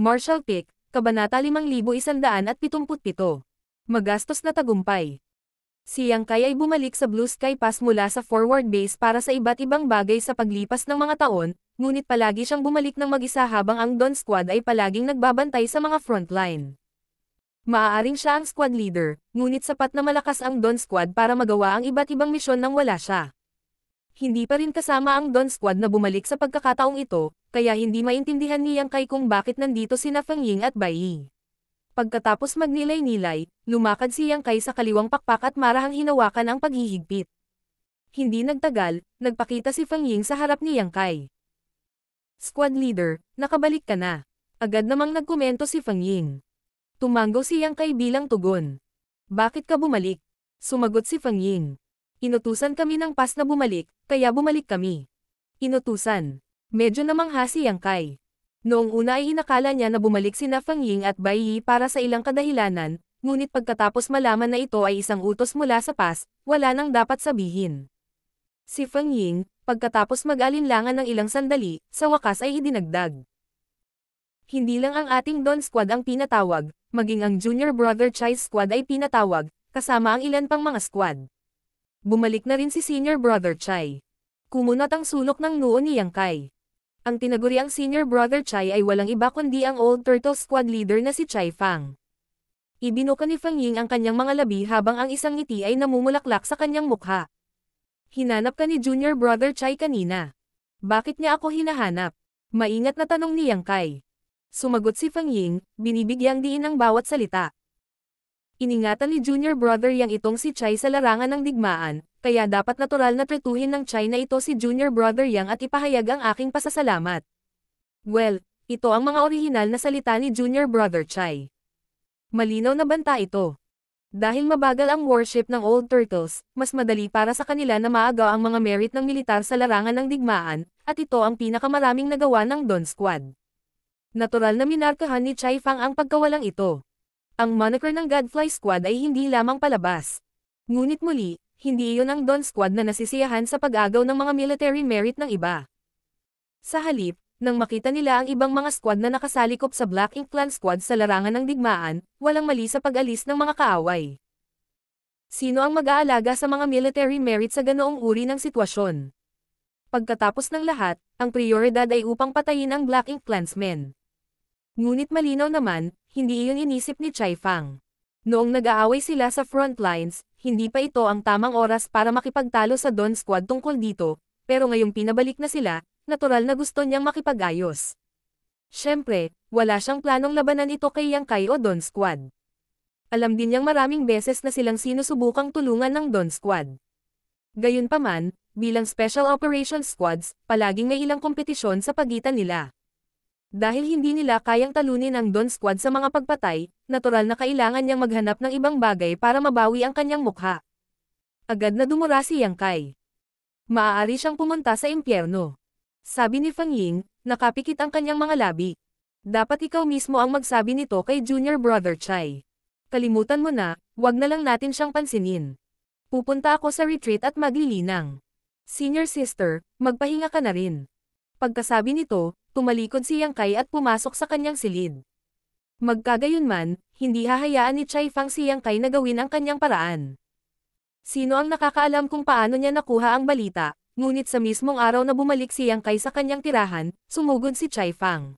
Marshall Pick, Kabanata 5177. Magastos na tagumpay. Si Yang Kai ay bumalik sa Blue Sky Pass mula sa forward base para sa iba't ibang bagay sa paglipas ng mga taon, ngunit palagi siyang bumalik ng mag-isa habang ang Don Squad ay palaging nagbabantay sa mga frontline. Maaaring siya ang squad leader, ngunit sapat na malakas ang Don Squad para magawa ang iba't ibang misyon nang wala siya. Hindi pa rin kasama ang Don Squad na bumalik sa pagkakataong ito, kaya hindi maintindihan ni Yang Kai kung bakit nandito sina Feng Ying at Bai Yi. Pagkatapos magnilay-nilay, lumakad si Yang Kai sa kaliwang pakpak at marahang hinawakan ang paghihigpit. Hindi nagtagal, nagpakita si Feng Ying sa harap ni Yang Kai. Squad leader, nakabalik ka na. Agad namang nagkomento si Feng Ying. Tumango si Yang Kai bilang tugon. Bakit ka bumalik? Sumagot si Feng Ying. Inutusan kami ng pas na bumalik, kaya bumalik kami. Inutusan. Medyo namang hasi ang Kai. Noong una ay inakala niya na bumalik si Fang Ying at Bai Yi para sa ilang kadahilanan, ngunit pagkatapos malaman na ito ay isang utos mula sa pas, wala nang dapat sabihin. Si Feng Ying, pagkatapos mag-alinlangan ng ilang sandali, sa wakas ay idinagdag. Hindi lang ang ating Don Squad ang pinatawag, maging ang Junior Brother Chai Squad ay pinatawag, kasama ang ilan pang mga squad. Bumalik na rin si senior brother Chai. Kumunot ang sulok ng noo ni Yang Kai. Ang tinaguriang senior brother Chai ay walang iba kundi ang old turtle squad leader na si Chai Fang. Ibinuka ni Fang Ying ang kanyang mga labi habang ang isang ngiti ay namumulaklak sa kanyang mukha. Hinanap ka ni junior brother Chai kanina. Bakit niya ako hinahanap? Maingat na tanong ni Yang Kai. Sumagot si Fang Ying, binibigyang diin ang bawat salita. Iningatan ni junior brother yang itong si Chai sa larangan ng digmaan, kaya dapat natural na tretuhin ng Chai na ito si junior brother yang at ipahayag ang aking pasasalamat. Well, ito ang mga orihinal na salita ni junior brother Chai. Malinaw na banta ito. Dahil mabagal ang worship ng Old Turtles, mas madali para sa kanila na maagaw ang mga merit ng militar sa larangan ng digmaan, at ito ang pinakamaraming nagawa ng Don Squad. Natural na minarkahan ni Chai Fang ang pagkawalang ito. Ang moniker ng Godfly Squad ay hindi lamang palabas. Ngunit muli, hindi iyon ang Don Squad na nasisiyahan sa pag-agaw ng mga military merit ng iba. Sa halip, nang makita nila ang ibang mga squad na nakasalikop sa Black Ink Clan Squad sa larangan ng digmaan, walang mali sa pag-alis ng mga kaaway. Sino ang mag-aalaga sa mga military merit sa ganoong uri ng sitwasyon? Pagkatapos ng lahat, ang prioridad ay upang patayin ang Black Ink Clansmen. Ngunit malinaw naman, hindi iyon inisip ni Chai Fang. Noong nag-aaway sila sa front lines, hindi pa ito ang tamang oras para makipagtalo sa Don Squad tungkol dito, pero ngayong pinabalik na sila, natural na gusto niyang makipag-ayos. Siyempre, wala siyang planong labanan ito kay Yang Kai o Don Squad. Alam din niyang maraming beses na silang sinusubukang tulungan ng Don Squad. Gayunpaman, bilang Special Operations Squads, palaging may ilang kompetisyon sa pagitan nila. Dahil hindi nila kayang talunin ang Don Squad sa mga pagpatay, natural na kailangan niyang maghanap ng ibang bagay para mabawi ang kanyang mukha. Agad na dumura si Yang Kai. Maaari siyang pumunta sa impyerno. Sabi ni Fang Ying, nakapikit ang kanyang mga labi. Dapat ikaw mismo ang magsabi nito kay Junior Brother Chai. Kalimutan mo na, wag na lang natin siyang pansinin. Pupunta ako sa retreat at maglilinang. Senior sister, magpahinga ka na rin. Pagkasabi nito, tumalikod si Yang Kai at pumasok sa kanyang silid. Magkagayunman, hindi hahayaan ni Chai Fang si Yang Kai na gawin ang kanyang paraan. Sino ang nakakaalam kung paano niya nakuha ang balita, ngunit sa mismong araw na bumalik si Yang Kai sa kanyang tirahan, sumugod si Chai Fang.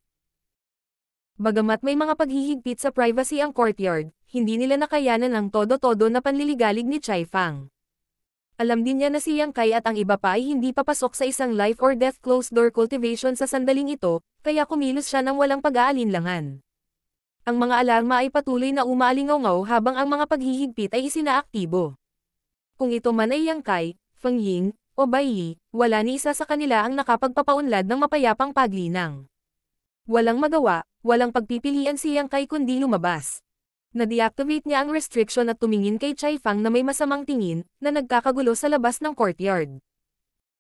Bagamat may mga paghihigpit sa privacy ang courtyard, hindi nila nakayanan ang todo-todo na panliligalig ni Chai Fang alam din niya na si Yang Kai at ang iba pa ay hindi papasok sa isang life or death closed-door cultivation sa sandaling ito, kaya kumilos siya ng walang pag-aalinlangan. Ang mga alarma ay patuloy na umaalingaw habang ang mga paghihigpit ay isinaaktibo. Kung ito man ay Yang Kai, Feng Ying, o Bai Yi, wala ni isa sa kanila ang nakapagpapaunlad ng mapayapang paglinang. Walang magawa, walang pagpipilian si Yang Kai kundi lumabas na deactivate niya ang restriction at tumingin kay Chai Fang na may masamang tingin, na nagkakagulo sa labas ng courtyard.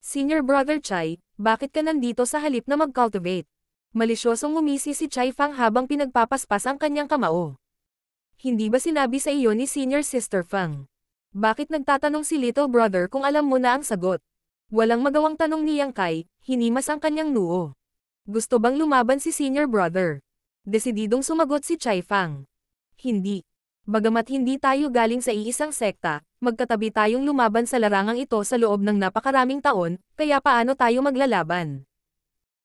Senior brother Chai, bakit ka nandito sa halip na mag-cultivate? Malisyosong umisi si Chai Fang habang pinagpapaspas ang kanyang kamao. Hindi ba sinabi sa iyo ni senior sister Fang? Bakit nagtatanong si little brother kung alam mo na ang sagot? Walang magawang tanong ni Yang Kai, hinimas ang kanyang noo. Gusto bang lumaban si senior brother? Desididong sumagot si Chai Fang hindi. Bagamat hindi tayo galing sa iisang sekta, magkatabi tayong lumaban sa larangang ito sa loob ng napakaraming taon, kaya paano tayo maglalaban?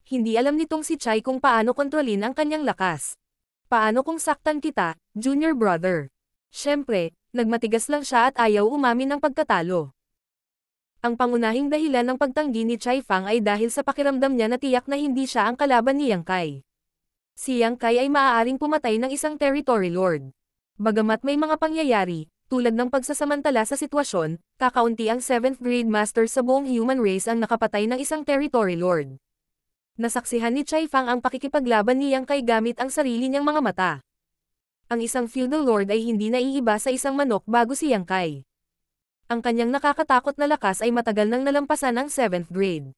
Hindi alam nitong si Chai kung paano kontrolin ang kanyang lakas. Paano kung saktan kita, junior brother? Siyempre, nagmatigas lang siya at ayaw umamin ng pagkatalo. Ang pangunahing dahilan ng pagtanggi ni Chai Fang ay dahil sa pakiramdam niya na tiyak na hindi siya ang kalaban ni Yang Kai si Yang Kai ay maaaring pumatay ng isang territory lord. Bagamat may mga pangyayari, tulad ng pagsasamantala sa sitwasyon, kakaunti ang 7th grade master sa buong human race ang nakapatay ng isang territory lord. Nasaksihan ni Chai Fang ang pakikipaglaban ni Yang Kai gamit ang sarili niyang mga mata. Ang isang feudal lord ay hindi naiiba sa isang manok bago si Yang Kai ang kanyang nakakatakot na lakas ay matagal nang nalampasan ang 7th grade.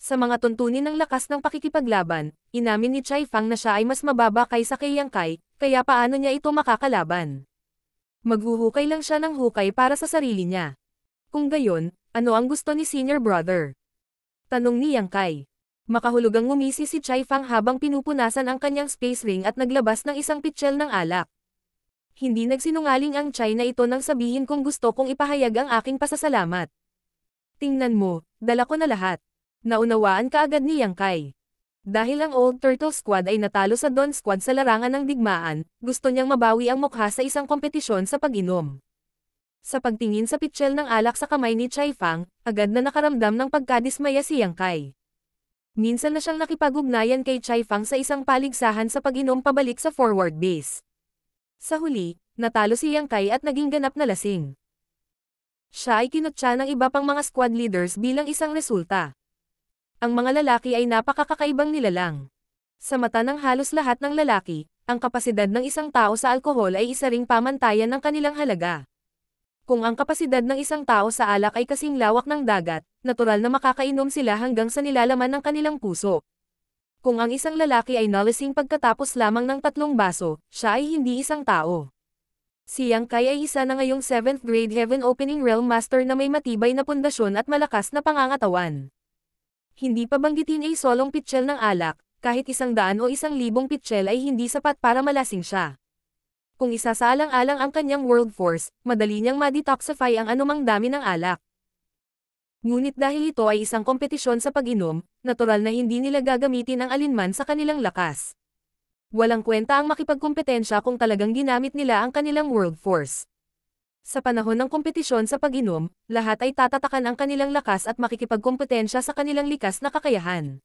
Sa mga tuntunin ng lakas ng pakikipaglaban, inamin ni Chai Fang na siya ay mas mababa kaysa kay Yang Kai, kaya paano niya ito makakalaban? Maghuhukay lang siya ng hukay para sa sarili niya. Kung gayon, ano ang gusto ni senior brother? Tanong ni Yang Kai. Makahulugang ngumisi si Chai Fang habang pinupunasan ang kanyang space ring at naglabas ng isang pitchel ng alak. Hindi nagsinungaling ang Chai na ito nang sabihin kung gusto kong ipahayag ang aking pasasalamat. Tingnan mo, dala ko na lahat. Naunawaan kaagad ni Yang Kai. Dahil ang Old Turtle Squad ay natalo sa Don Squad sa larangan ng digmaan, gusto niyang mabawi ang mukha sa isang kompetisyon sa pag-inom. Sa pagtingin sa pitchel ng alak sa kamay ni Chai Fang, agad na nakaramdam ng pagkadismaya si Yang Kai. Minsan na siyang nakipagugnayan kay Chai Fang sa isang paligsahan sa pag-inom pabalik sa forward base. Sa huli, natalo si Yang Kai at naging ganap na lasing. Siya ay kinutsa ng iba pang mga squad leaders bilang isang resulta. Ang mga lalaki ay napakakakaibang nilalang. Sa mata ng halos lahat ng lalaki, ang kapasidad ng isang tao sa alkohol ay isa ring pamantayan ng kanilang halaga. Kung ang kapasidad ng isang tao sa alak ay kasing lawak ng dagat, natural na makakainom sila hanggang sa nilalaman ng kanilang puso. Kung ang isang lalaki ay nalasing pagkatapos lamang ng tatlong baso, siya ay hindi isang tao. Si Yang Kai ay isa na ngayong 7th grade Heaven Opening Realm Master na may matibay na pundasyon at malakas na pangangatawan. Hindi pabanggitin ay solong pitchel ng alak, kahit isang daan o isang libong pitchel ay hindi sapat para malasing siya. Kung isasalang-alang ang kanyang world force, madali niyang ma-detoxify ang anumang dami ng alak. Ngunit dahil ito ay isang kompetisyon sa pag-inom, natural na hindi nila gagamitin ang alinman sa kanilang lakas. Walang kwenta ang makipagkompetensya kung talagang ginamit nila ang kanilang world force. Sa panahon ng kompetisyon sa pag-inom, lahat ay tatatakan ang kanilang lakas at makikipagkompetensya sa kanilang likas na kakayahan.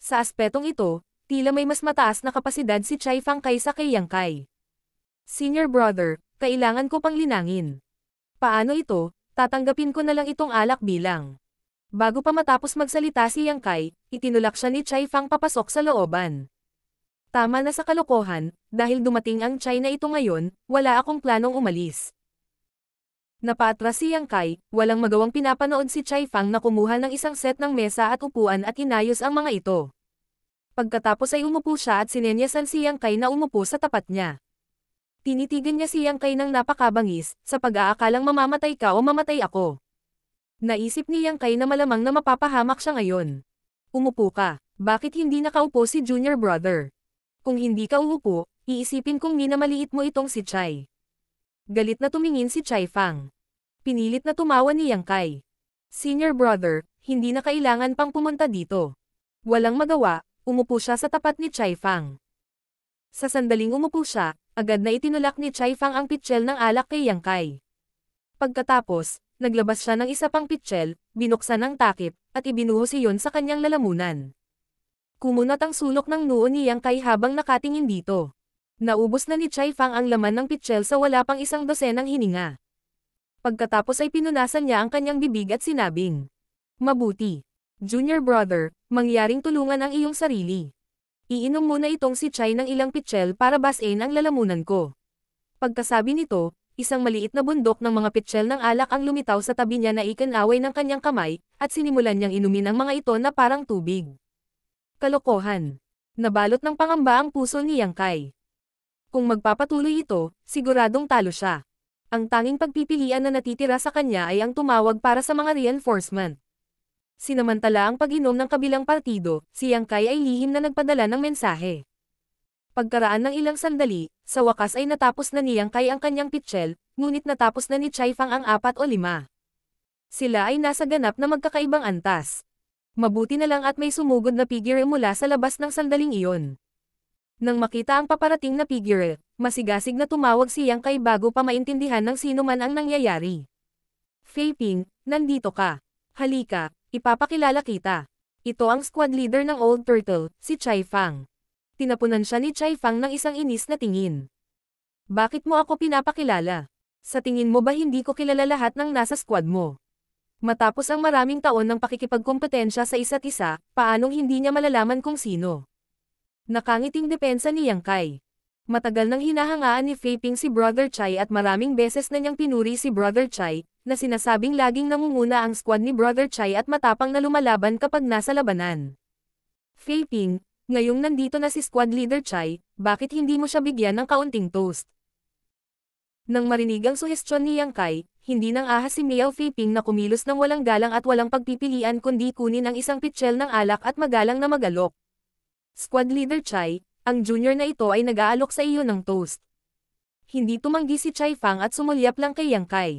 Sa aspetong ito, tila may mas mataas na kapasidad si Chai Fang kaysa kay Yang Kai. Senior brother, kailangan ko pang linangin. Paano ito, tatanggapin ko na lang itong alak bilang. Bago pa matapos magsalita si Yang Kai, itinulak siya ni Chai Fang papasok sa looban. Tama na sa kalokohan, dahil dumating ang China ito ngayon, wala akong planong umalis. Napatras si Yang Kai, walang magawang pinapanood si Chai Fang na kumuha ng isang set ng mesa at upuan at inayos ang mga ito. Pagkatapos ay umupo siya at sinenyasan si Yang Kai na umupo sa tapat niya. Tinitigan niya si Yang Kai ng napakabangis, sa pag-aakalang mamamatay ka o mamatay ako. Naisip ni Yang Kai na malamang na mapapahamak siya ngayon. Umupo ka. Bakit hindi nakaupo si junior brother? Kung hindi ka uupo, iisipin kong minamaliit mo itong si Chai. Galit na tumingin si Chai Fang. Pinilit na tumawa ni Yang Kai. Senior brother, hindi na kailangan pang pumunta dito. Walang magawa, umupo siya sa tapat ni Chai Fang. Sa sandaling umupo siya, agad na itinulak ni Chai Fang ang pitchel ng alak kay Yang Kai. Pagkatapos, naglabas siya ng isa pang pitchel, binuksan ang takip, at ibinuhos iyon sa kanyang lalamunan. Kumunat ang sulok ng noo ni Yang Kai habang nakatingin dito. Naubos na ni Chai Fang ang laman ng pitchel sa wala pang isang dosenang hininga. Pagkatapos ay pinunasan niya ang kanyang bibig at sinabing, Mabuti! Junior brother, mangyaring tulungan ang iyong sarili. Iinom muna itong si Chai ng ilang pitchel para basain ang lalamunan ko. Pagkasabi nito, isang maliit na bundok ng mga pitchel ng alak ang lumitaw sa tabi niya na ikanaway ng kanyang kamay, at sinimulan niyang inumin ang mga ito na parang tubig. Kalokohan. Nabalot ng pangamba ang puso ni Yang Kai. Kung magpapatuloy ito, siguradong talo siya. Ang tanging pagpipilian na natitira sa kanya ay ang tumawag para sa mga reinforcement. Sinamantala ang pag-inom ng kabilang partido, si Yang Kai ay lihim na nagpadala ng mensahe. Pagkaraan ng ilang sandali, sa wakas ay natapos na ni Yang Kai ang kanyang pitchel, ngunit natapos na ni Chai Fang ang apat o lima. Sila ay nasa ganap na magkakaibang antas. Mabuti na lang at may sumugod na figure mula sa labas ng sandaling iyon. Nang makita ang paparating na figure, Masigasig na tumawag si Yang kay bago pa maintindihan ng sino man ang nangyayari. Ping, nandito ka. Halika, ipapakilala kita. Ito ang squad leader ng Old Turtle, si Chai Fang. Tinapunan siya ni Chai Fang ng isang inis na tingin. Bakit mo ako pinapakilala? Sa tingin mo ba hindi ko kilala lahat ng nasa squad mo? Matapos ang maraming taon ng pakikipagkompetensya sa isa't isa, paanong hindi niya malalaman kung sino? Nakangiting depensa ni Yang Kai. Matagal nang hinahangaan ni Faping si Brother Chai at maraming beses na niyang pinuri si Brother Chai, na sinasabing laging nangunguna ang squad ni Brother Chai at matapang na lumalaban kapag nasa labanan. Faping, ngayong nandito na si squad leader Chai, bakit hindi mo siya bigyan ng kaunting toast? Nang marinig ang suhestyon ni Yang Kai, hindi nang ahas si Miao Faping na kumilos ng walang galang at walang pagpipilian kundi kunin ang isang pitchel ng alak at magalang na magalok. Squad leader Chai, ang junior na ito ay nag-aalok sa iyo ng toast. Hindi tumanggi si Chai Fang at sumulyap lang kay Yang Kai.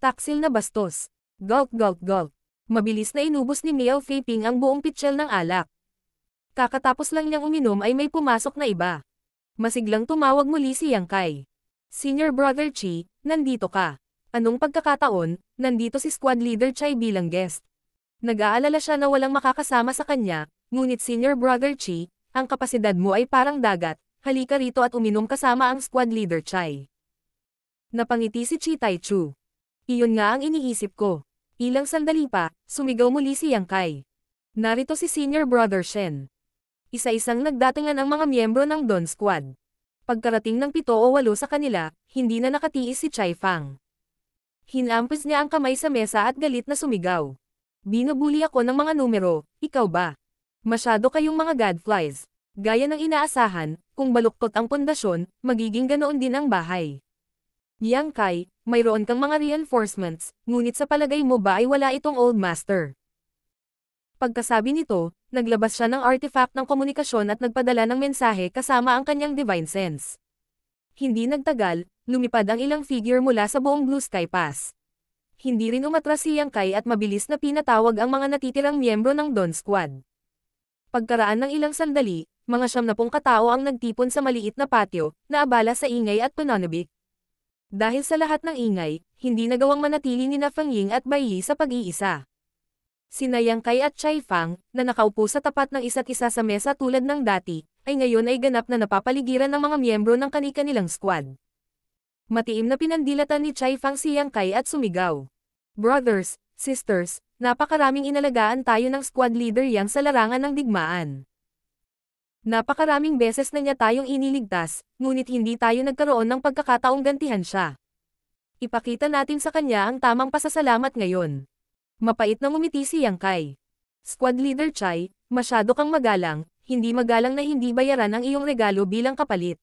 Taksil na bastos. Gulp gulp gulp. Mabilis na inubos ni Miao Feiping ang buong pitchel ng alak. Kakatapos lang niyang uminom ay may pumasok na iba. Masiglang tumawag muli si Yang Kai. Senior Brother Chi, nandito ka. Anong pagkakataon, nandito si squad leader Chai bilang guest. Nag-aalala siya na walang makakasama sa kanya, ngunit senior brother Chi, ang kapasidad mo ay parang dagat, halika rito at uminom kasama ang squad leader Chai. Napangiti si Chi Tai Chu. Iyon nga ang iniisip ko. Ilang sandali pa, sumigaw muli si Yang Kai. Narito si Senior Brother Shen. Isa-isang nagdatingan ang mga miyembro ng Don Squad. Pagkarating ng pito o walo sa kanila, hindi na nakatiis si Chai Fang. Hinampis niya ang kamay sa mesa at galit na sumigaw. Binubuli ako ng mga numero, ikaw ba? Masyado kayong mga gadflies. Gaya ng inaasahan, kung baluktot ang pundasyon, magiging ganoon din ang bahay. Yang Kai, mayroon kang mga reinforcements, ngunit sa palagay mo ba ay wala itong old master? Pagkasabi nito, naglabas siya ng artifact ng komunikasyon at nagpadala ng mensahe kasama ang kanyang divine sense. Hindi nagtagal, lumipad ang ilang figure mula sa buong Blue Sky Pass. Hindi rin umatras si Yang Kai at mabilis na pinatawag ang mga natitirang miyembro ng Don Squad. Pagkaraan ng ilang sandali, mga siyam na pong katao ang nagtipon sa maliit na patio, na abala sa ingay at panonobik. Dahil sa lahat ng ingay, hindi nagawang manatili ni na Fang Ying at Bai Yi sa pag-iisa. Sina Yang Kai at Chai Fang, na nakaupo sa tapat ng isa't isa sa mesa tulad ng dati, ay ngayon ay ganap na napapaligiran ng mga miyembro ng kanika nilang squad. Matiim na pinandilatan ni Chai Fang si Yang Kai at sumigaw. Brothers, sisters, Napakaraming inalagaan tayo ng squad leader yang sa larangan ng digmaan. Napakaraming beses na niya tayong iniligtas, ngunit hindi tayo nagkaroon ng pagkakataong gantihan siya. Ipakita natin sa kanya ang tamang pasasalamat ngayon. Mapait na ngumiti si Yang Kai. Squad leader Chai, masyado kang magalang, hindi magalang na hindi bayaran ang iyong regalo bilang kapalit.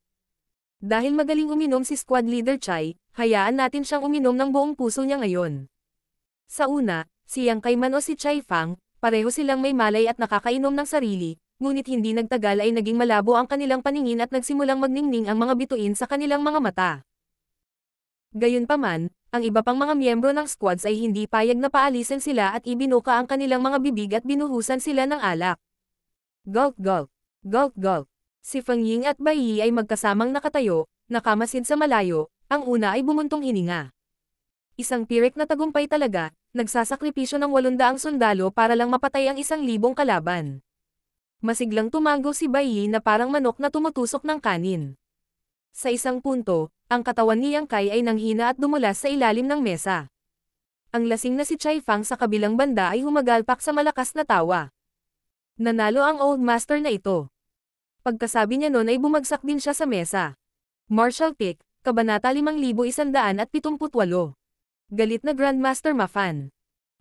Dahil magaling uminom si squad leader Chai, hayaan natin siyang uminom ng buong puso niya ngayon. Sa una, si Yang Kaiman o si Chai Fang, pareho silang may malay at nakakainom ng sarili, ngunit hindi nagtagal ay naging malabo ang kanilang paningin at nagsimulang magningning ang mga bituin sa kanilang mga mata. Gayunpaman, ang iba pang mga miyembro ng squads ay hindi payag na paalisin sila at ibinuka ang kanilang mga bibig at binuhusan sila ng alak. Gulp gulp, gulp gulp. Si Feng Ying at Bai Yi ay magkasamang nakatayo, nakamasid sa malayo, ang una ay bumuntong hininga. Isang pirek na tagumpay talaga, Nagsasakripisyo ng 800 sundalo para lang mapatay ang isang libong kalaban. Masiglang tumago si Bai Baiyi na parang manok na tumutusok ng kanin. Sa isang punto, ang katawan ni Yang Kai ay nanghina at dumulas sa ilalim ng mesa. Ang lasing na si Chai Fang sa kabilang banda ay humagalpak sa malakas na tawa. Nanalo ang old master na ito. Pagkasabi niya noon ay bumagsak din siya sa mesa. Marshall Pick, Kabanata 5178 galit na Grandmaster Mafan.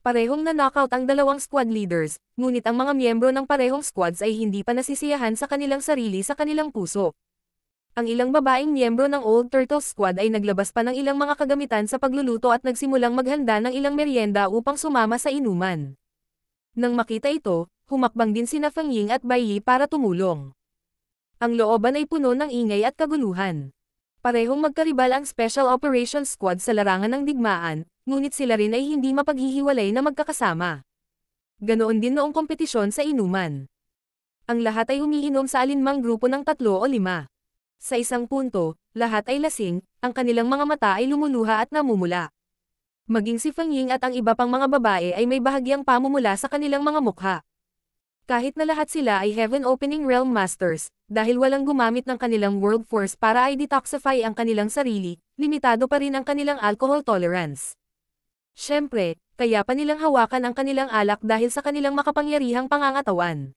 Parehong na-knockout ang dalawang squad leaders, ngunit ang mga miyembro ng parehong squads ay hindi pa nasisiyahan sa kanilang sarili sa kanilang puso. Ang ilang babaeng miyembro ng Old Turtle Squad ay naglabas pa ng ilang mga kagamitan sa pagluluto at nagsimulang maghanda ng ilang merienda upang sumama sa inuman. Nang makita ito, humakbang din sina Feng Ying at Bai Yi para tumulong. Ang looban ay puno ng ingay at kaguluhan. Parehong magkaribal ang Special Operations Squad sa larangan ng digmaan, ngunit sila rin ay hindi mapaghihiwalay na magkakasama. Ganoon din noong kompetisyon sa inuman. Ang lahat ay umiinom sa alinmang grupo ng tatlo o lima. Sa isang punto, lahat ay lasing, ang kanilang mga mata ay lumuluha at namumula. Maging si Feng Ying at ang iba pang mga babae ay may bahagyang pamumula sa kanilang mga mukha. Kahit na lahat sila ay Heaven Opening Realm Masters, dahil walang gumamit ng kanilang World Force para i-detoxify ang kanilang sarili, limitado pa rin ang kanilang alcohol tolerance. Siyempre, kaya pa nilang hawakan ang kanilang alak dahil sa kanilang makapangyarihang pangangatawan.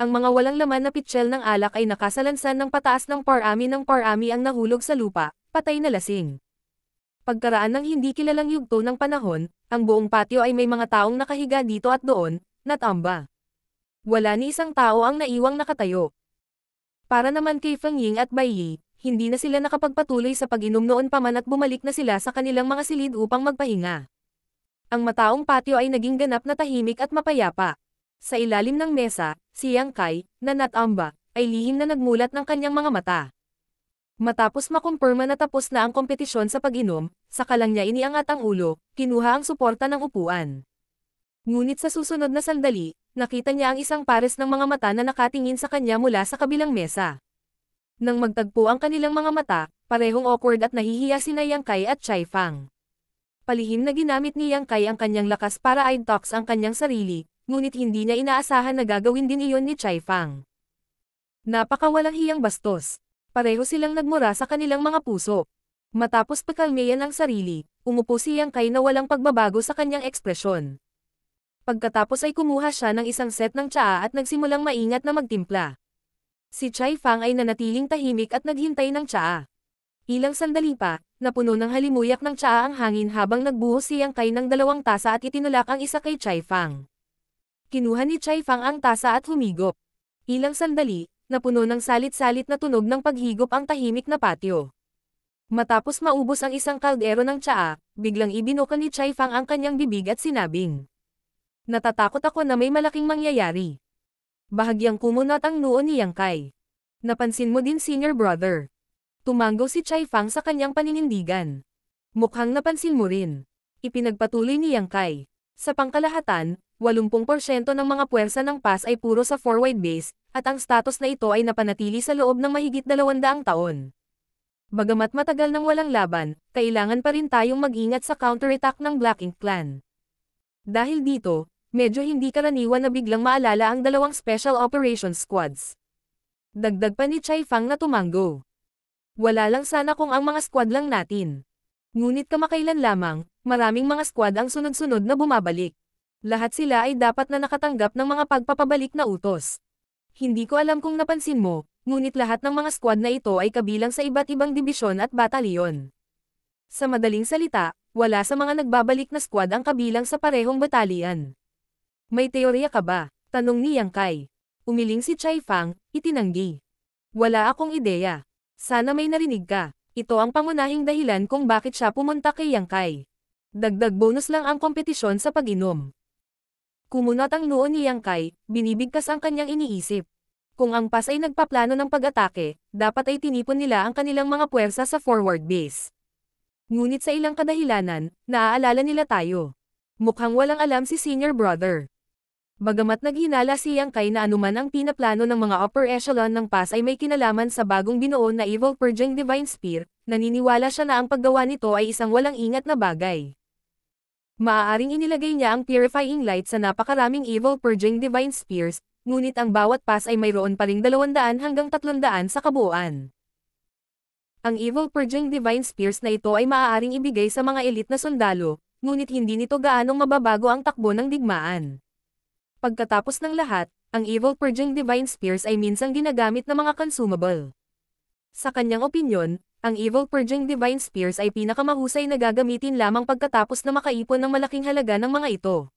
Ang mga walang laman na pitchel ng alak ay nakasalansan ng pataas ng parami ng parami ang nahulog sa lupa, patay na lasing. Pagkaraan ng hindi kilalang yugto ng panahon, ang buong patio ay may mga taong nakahiga dito at doon, natamba. Wala ni isang tao ang naiwang nakatayo. Para naman kay Feng Ying at Bai Yi, hindi na sila nakapagpatuloy sa pag-inom noon pa man at bumalik na sila sa kanilang mga silid upang magpahinga. Ang mataong patio ay naging ganap na tahimik at mapayapa. Sa ilalim ng mesa, si Yang Kai, na natamba, ay lihim na nagmulat ng kanyang mga mata. Matapos makumpirma na tapos na ang kompetisyon sa pag-inom, saka lang niya iniangat ang ulo, kinuha ang suporta ng upuan. Ngunit sa susunod na sandali, nakita niya ang isang pares ng mga mata na nakatingin sa kanya mula sa kabilang mesa. Nang magtagpo ang kanilang mga mata, parehong awkward at nahihiya si Yang Kai at Chai Fang. Palihim na ginamit ni Yang Kai ang kanyang lakas para intox ang kanyang sarili, ngunit hindi niya inaasahan na gagawin din iyon ni Chai Fang. Napakawalang hiyang bastos. Pareho silang nagmura sa kanilang mga puso. Matapos pagkalmeyan ang sarili, umupo si Yang Kai na walang pagbabago sa kanyang ekspresyon. Pagkatapos ay kumuha siya ng isang set ng tsaa at nagsimulang maingat na magtimpla. Si Chai Fang ay nanatiling tahimik at naghintay ng tsaa. Ilang sandali pa, napuno ng halimuyak ng tsaa ang hangin habang nagbuhos si Yang Kai ng dalawang tasa at itinulak ang isa kay Chai Fang. Kinuha ni Chai Fang ang tasa at humigop. Ilang sandali, napuno ng salit-salit na tunog ng paghigop ang tahimik na patio. Matapos maubos ang isang kaldero ng tsaa, biglang ibinuka ni Chai Fang ang kanyang bibig at sinabing, Natatakot ako na may malaking mangyayari. Bahagyang kumunot ang noo ni Yang Kai. Napansin mo din senior brother. Tumango si Chai Fang sa kanyang paninindigan. Mukhang napansin mo rin. Ipinagpatuloy ni Yang Kai. Sa pangkalahatan, 80% ng mga puwersa ng PAS ay puro sa forward base, at ang status na ito ay napanatili sa loob ng mahigit 200 taon. Bagamat matagal nang walang laban, kailangan pa rin tayong mag-ingat sa counterattack ng Black Ink Clan. Dahil dito, medyo hindi karaniwan na biglang maalala ang dalawang Special Operations Squads. Dagdag pa ni Chai Fang na tumango. Wala lang sana kung ang mga squad lang natin. Ngunit kamakailan lamang, maraming mga squad ang sunod-sunod na bumabalik. Lahat sila ay dapat na nakatanggap ng mga pagpapabalik na utos. Hindi ko alam kung napansin mo, ngunit lahat ng mga squad na ito ay kabilang sa iba't ibang dibisyon at batalyon. Sa madaling salita, wala sa mga nagbabalik na squad ang kabilang sa parehong batalyan. May teorya ka ba? Tanong ni Yang Kai. Umiling si Chai Fang, itinanggi. Wala akong ideya. Sana may narinig ka. Ito ang pangunahing dahilan kung bakit siya pumunta kay Yang Kai. Dagdag bonus lang ang kompetisyon sa pag-inom. Kumunot ang noo ni Yang Kai, binibigkas ang kanyang iniisip. Kung ang PAS ay nagpaplano ng pag-atake, dapat ay tinipon nila ang kanilang mga puwersa sa forward base. Ngunit sa ilang kadahilanan, naaalala nila tayo. Mukhang walang alam si senior brother. Bagamat naghinala si Yang Kai na anuman ang pinaplano ng mga upper echelon ng pass ay may kinalaman sa bagong binuo na Evil Purging Divine Spear, naniniwala siya na ang paggawa nito ay isang walang ingat na bagay. Maaaring inilagay niya ang Purifying Light sa napakaraming Evil Purging Divine Spears, ngunit ang bawat pass ay mayroon pa ring 200 hanggang 300 sa kabuuan. Ang Evil Purging Divine Spears na ito ay maaaring ibigay sa mga elite na sundalo, ngunit hindi nito gaanong mababago ang takbo ng digmaan. Pagkatapos ng lahat, ang Evil Purging Divine Spears ay minsang ginagamit ng mga consumable. Sa kanyang opinyon, ang Evil Purging Divine Spears ay pinakamahusay na gagamitin lamang pagkatapos na makaipon ng malaking halaga ng mga ito.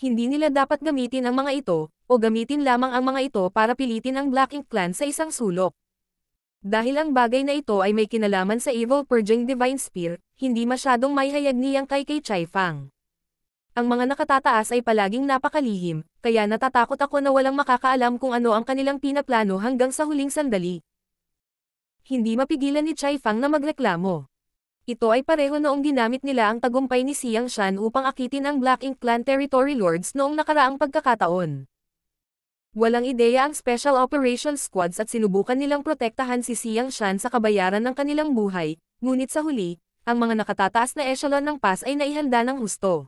Hindi nila dapat gamitin ang mga ito, o gamitin lamang ang mga ito para pilitin ang Black Ink Clan sa isang sulok. Dahil ang bagay na ito ay may kinalaman sa Evil Purging Divine Spear, hindi masyadong may hayag niyang kay kay Chai Fang. Ang mga nakatataas ay palaging napakalihim, kaya natatakot ako na walang makakaalam kung ano ang kanilang pinaplano hanggang sa huling sandali. Hindi mapigilan ni Chai Fang na magreklamo. Ito ay pareho noong ginamit nila ang tagumpay ni Siang Shan upang akitin ang Black Ink Clan Territory Lords noong nakaraang pagkakataon. Walang ideya ang Special Operations Squads at sinubukan nilang protektahan si Siang Shan sa kabayaran ng kanilang buhay, ngunit sa huli, ang mga nakatataas na echelon ng PAS ay naihanda ng husto.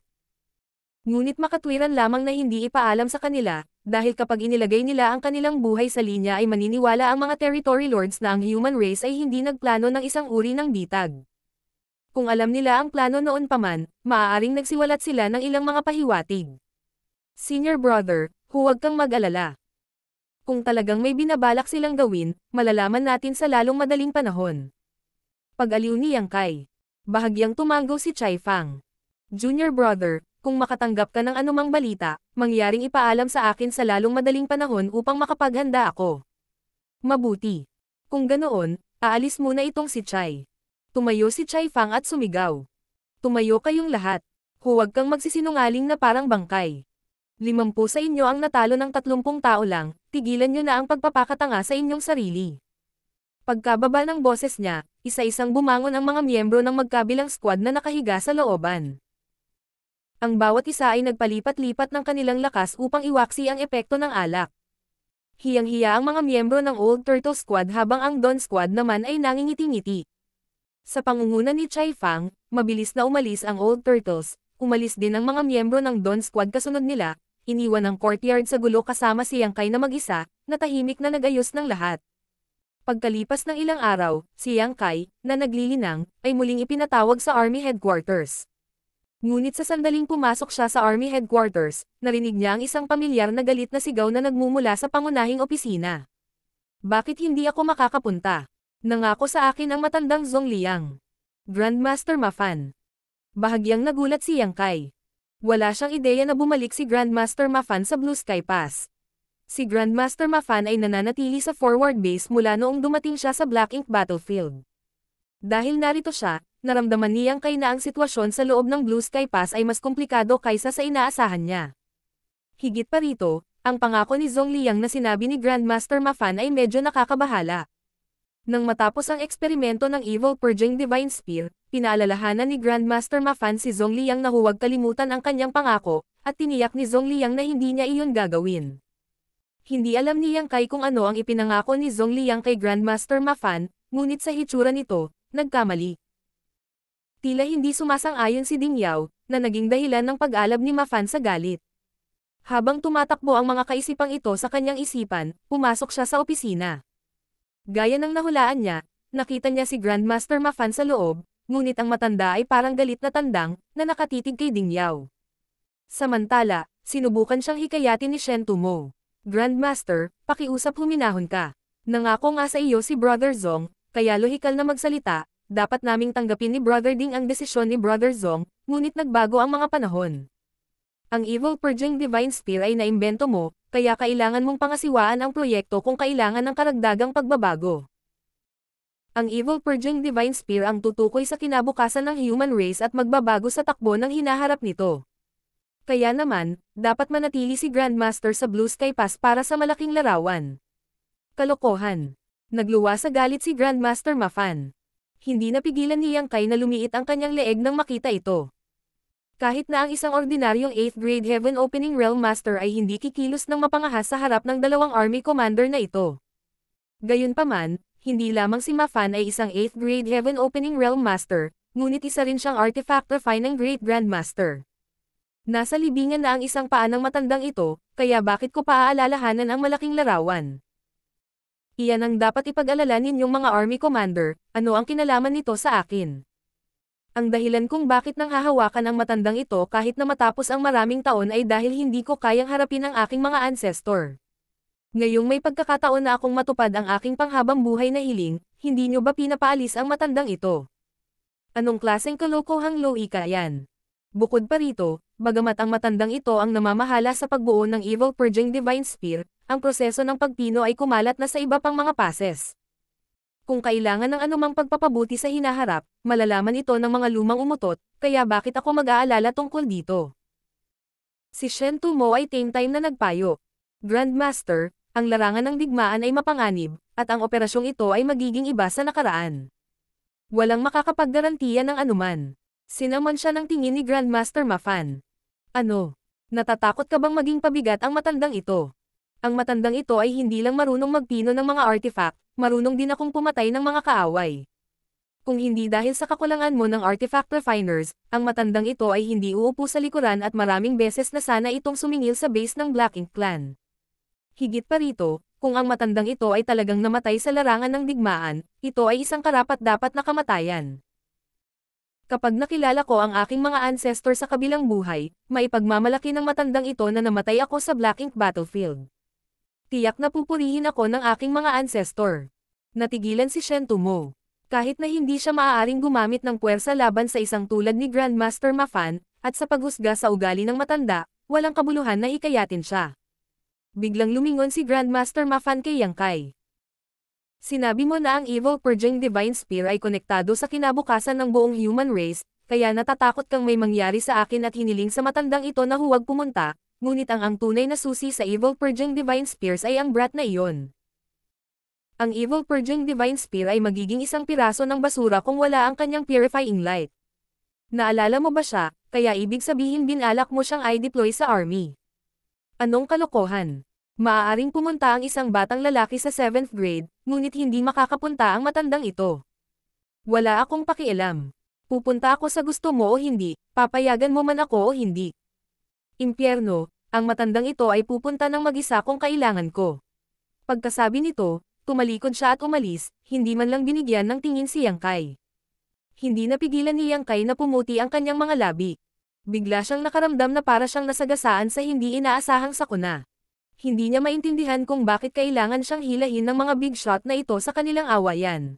Ngunit makatwiran lamang na hindi ipaalam sa kanila, dahil kapag inilagay nila ang kanilang buhay sa linya ay maniniwala ang mga territory lords na ang human race ay hindi nagplano ng isang uri ng bitag. Kung alam nila ang plano noon paman, maaaring nagsiwalat sila ng ilang mga pahiwatig. Senior brother, huwag kang mag-alala. Kung talagang may binabalak silang gawin, malalaman natin sa lalong madaling panahon. Pag-aliw ni Yang Kai. Bahagyang tumango si Chai Fang. Junior brother, kung makatanggap ka ng anumang balita, mangyaring ipaalam sa akin sa lalong madaling panahon upang makapaghanda ako. Mabuti. Kung ganoon, aalis muna itong si Chai. Tumayo si Chai Fang at sumigaw. Tumayo kayong lahat. Huwag kang magsisinungaling na parang bangkay. Limampu sa inyo ang natalo ng tatlumpung tao lang, tigilan nyo na ang pagpapakatanga sa inyong sarili. Pagkababa ng boses niya, isa-isang bumangon ang mga miyembro ng magkabilang squad na nakahiga sa looban. Ang bawat isa ay nagpalipat-lipat ng kanilang lakas upang iwaksi ang epekto ng alak. Hiyang-hiya ang mga miyembro ng Old Turtle Squad habang ang Don Squad naman ay nangingiti-ngiti. Sa pangunguna ni Chai Fang, mabilis na umalis ang Old Turtles, umalis din ang mga miyembro ng Don Squad kasunod nila, iniwan ang courtyard sa gulo kasama si Yang Kai na mag-isa, na tahimik na nagayos ng lahat. Pagkalipas ng ilang araw, si Yang Kai, na naglilinang, ay muling ipinatawag sa Army Headquarters. Ngunit sa sandaling pumasok siya sa Army Headquarters, narinig niya ang isang pamilyar na galit na sigaw na nagmumula sa pangunahing opisina. Bakit hindi ako makakapunta? Nangako sa akin ang matandang Zong Liang. Grandmaster Mafan. Bahagyang nagulat si Yang Kai. Wala siyang ideya na bumalik si Grandmaster Mafan sa Blue Sky Pass. Si Grandmaster Mafan ay nananatili sa forward base mula noong dumating siya sa Black Ink Battlefield. Dahil narito siya, naramdaman niyang kay na ang sitwasyon sa loob ng Blue Sky Pass ay mas komplikado kaysa sa inaasahan niya. Higit pa rito, ang pangako ni Zhong Liang na sinabi ni Grandmaster Mafan ay medyo nakakabahala. Nang matapos ang eksperimento ng Evil Purging Divine Spear, pinaalalahanan ni Grandmaster Mafan si Zhong Liang na huwag kalimutan ang kanyang pangako, at tiniyak ni Zhong Liang na hindi niya iyon gagawin. Hindi alam ni Yang Kai kung ano ang ipinangako ni Zhong Liang kay Grandmaster Mafan, ngunit sa hitsura nito, nagkamali. Tila hindi sumasang-ayon si Ding Yao, na naging dahilan ng pag-alab ni Mafan sa galit. Habang tumatakbo ang mga kaisipang ito sa kanyang isipan, pumasok siya sa opisina. Gaya ng nahulaan niya, nakita niya si Grandmaster Mafan sa loob, ngunit ang matanda ay parang galit na tandang, na nakatitig kay Ding Yao. Samantala, sinubukan siyang hikayatin ni Shen Tumo. Grandmaster, pakiusap huminahon ka. Nangako nga sa iyo si Brother Zong, kaya lohikal na magsalita, dapat naming tanggapin ni Brother Ding ang desisyon ni Brother Zong, ngunit nagbago ang mga panahon. Ang evil purging divine spear ay naimbento mo, kaya kailangan mong pangasiwaan ang proyekto kung kailangan ng karagdagang pagbabago. Ang evil purging divine spear ang tutukoy sa kinabukasan ng human race at magbabago sa takbo ng hinaharap nito. Kaya naman, dapat manatili si Grandmaster sa Blue Sky Pass para sa malaking larawan. Kalokohan Nagluwa sa galit si Grandmaster Mafan. Hindi napigilan ni Yang Kai na lumiit ang kanyang leeg nang makita ito. Kahit na ang isang ordinaryong 8th grade Heaven Opening Realm Master ay hindi kikilos ng mapangahas sa harap ng dalawang army commander na ito. Gayunpaman, hindi lamang si Mafan ay isang 8th grade Heaven Opening Realm Master, ngunit isa rin siyang artifact refine ng Great Grandmaster. Nasa libingan na ang isang paa matandang ito, kaya bakit ko paalalahanan ang malaking larawan? Iyan ang dapat ipag-alala ninyong mga army commander, ano ang kinalaman nito sa akin. Ang dahilan kung bakit nang hahawakan ang matandang ito kahit na matapos ang maraming taon ay dahil hindi ko kayang harapin ang aking mga ancestor. Ngayong may pagkakataon na akong matupad ang aking panghabang buhay na hiling, hindi nyo ba pinapaalis ang matandang ito? Anong klaseng kalokohang loika yan? Bukod pa rito, bagamat ang matandang ito ang namamahala sa pagbuo ng Evil Purging Divine Spear, ang proseso ng pagpino ay kumalat na sa iba pang mga pases. Kung kailangan ng anumang pagpapabuti sa hinaharap, malalaman ito ng mga lumang umutot, kaya bakit ako mag-aalala tungkol dito? Si Shen Tumo ay time-time na nagpayo. Grandmaster, ang larangan ng digmaan ay mapanganib, at ang operasyong ito ay magiging iba sa nakaraan. Walang makakapaggarantiya ng anuman. Sinaman siya ng tingin ni Grandmaster Mafan. Ano? Natatakot ka bang maging pabigat ang matandang ito? ang matandang ito ay hindi lang marunong magpino ng mga artifact, marunong din akong pumatay ng mga kaaway. Kung hindi dahil sa kakulangan mo ng artifact refiners, ang matandang ito ay hindi uupo sa likuran at maraming beses na sana itong sumingil sa base ng Black Ink Clan. Higit pa rito, kung ang matandang ito ay talagang namatay sa larangan ng digmaan, ito ay isang karapat dapat na kamatayan. Kapag nakilala ko ang aking mga ancestor sa kabilang buhay, maipagmamalaki ng matandang ito na namatay ako sa Black Ink Battlefield. Tiyak na pupurihin ako ng aking mga ancestor. Natigilan si Shen Tumo. Kahit na hindi siya maaaring gumamit ng puwersa laban sa isang tulad ni Grandmaster Mafan, at sa paghusga sa ugali ng matanda, walang kabuluhan na ikayatin siya. Biglang lumingon si Grandmaster Mafan kay Yang Kai. Sinabi mo na ang evil purging divine spear ay konektado sa kinabukasan ng buong human race, kaya natatakot kang may mangyari sa akin at hiniling sa matandang ito na huwag pumunta, ngunit ang ang tunay na susi sa Evil Purging Divine Spears ay ang brat na iyon. Ang Evil Purging Divine Spear ay magiging isang piraso ng basura kung wala ang kanyang purifying light. Naalala mo ba siya, kaya ibig sabihin binalak mo siyang i-deploy sa army. Anong kalokohan? Maaaring pumunta ang isang batang lalaki sa 7th grade, ngunit hindi makakapunta ang matandang ito. Wala akong pakialam. Pupunta ako sa gusto mo o hindi, papayagan mo man ako o hindi impyerno, ang matandang ito ay pupunta ng mag-isa kung kailangan ko. Pagkasabi nito, tumalikod siya at umalis, hindi man lang binigyan ng tingin si Yang Kai. Hindi napigilan ni Yang Kai na pumuti ang kanyang mga labi. Bigla siyang nakaramdam na para siyang nasagasaan sa hindi inaasahang sakuna. Hindi niya maintindihan kung bakit kailangan siyang hilahin ng mga big shot na ito sa kanilang awayan.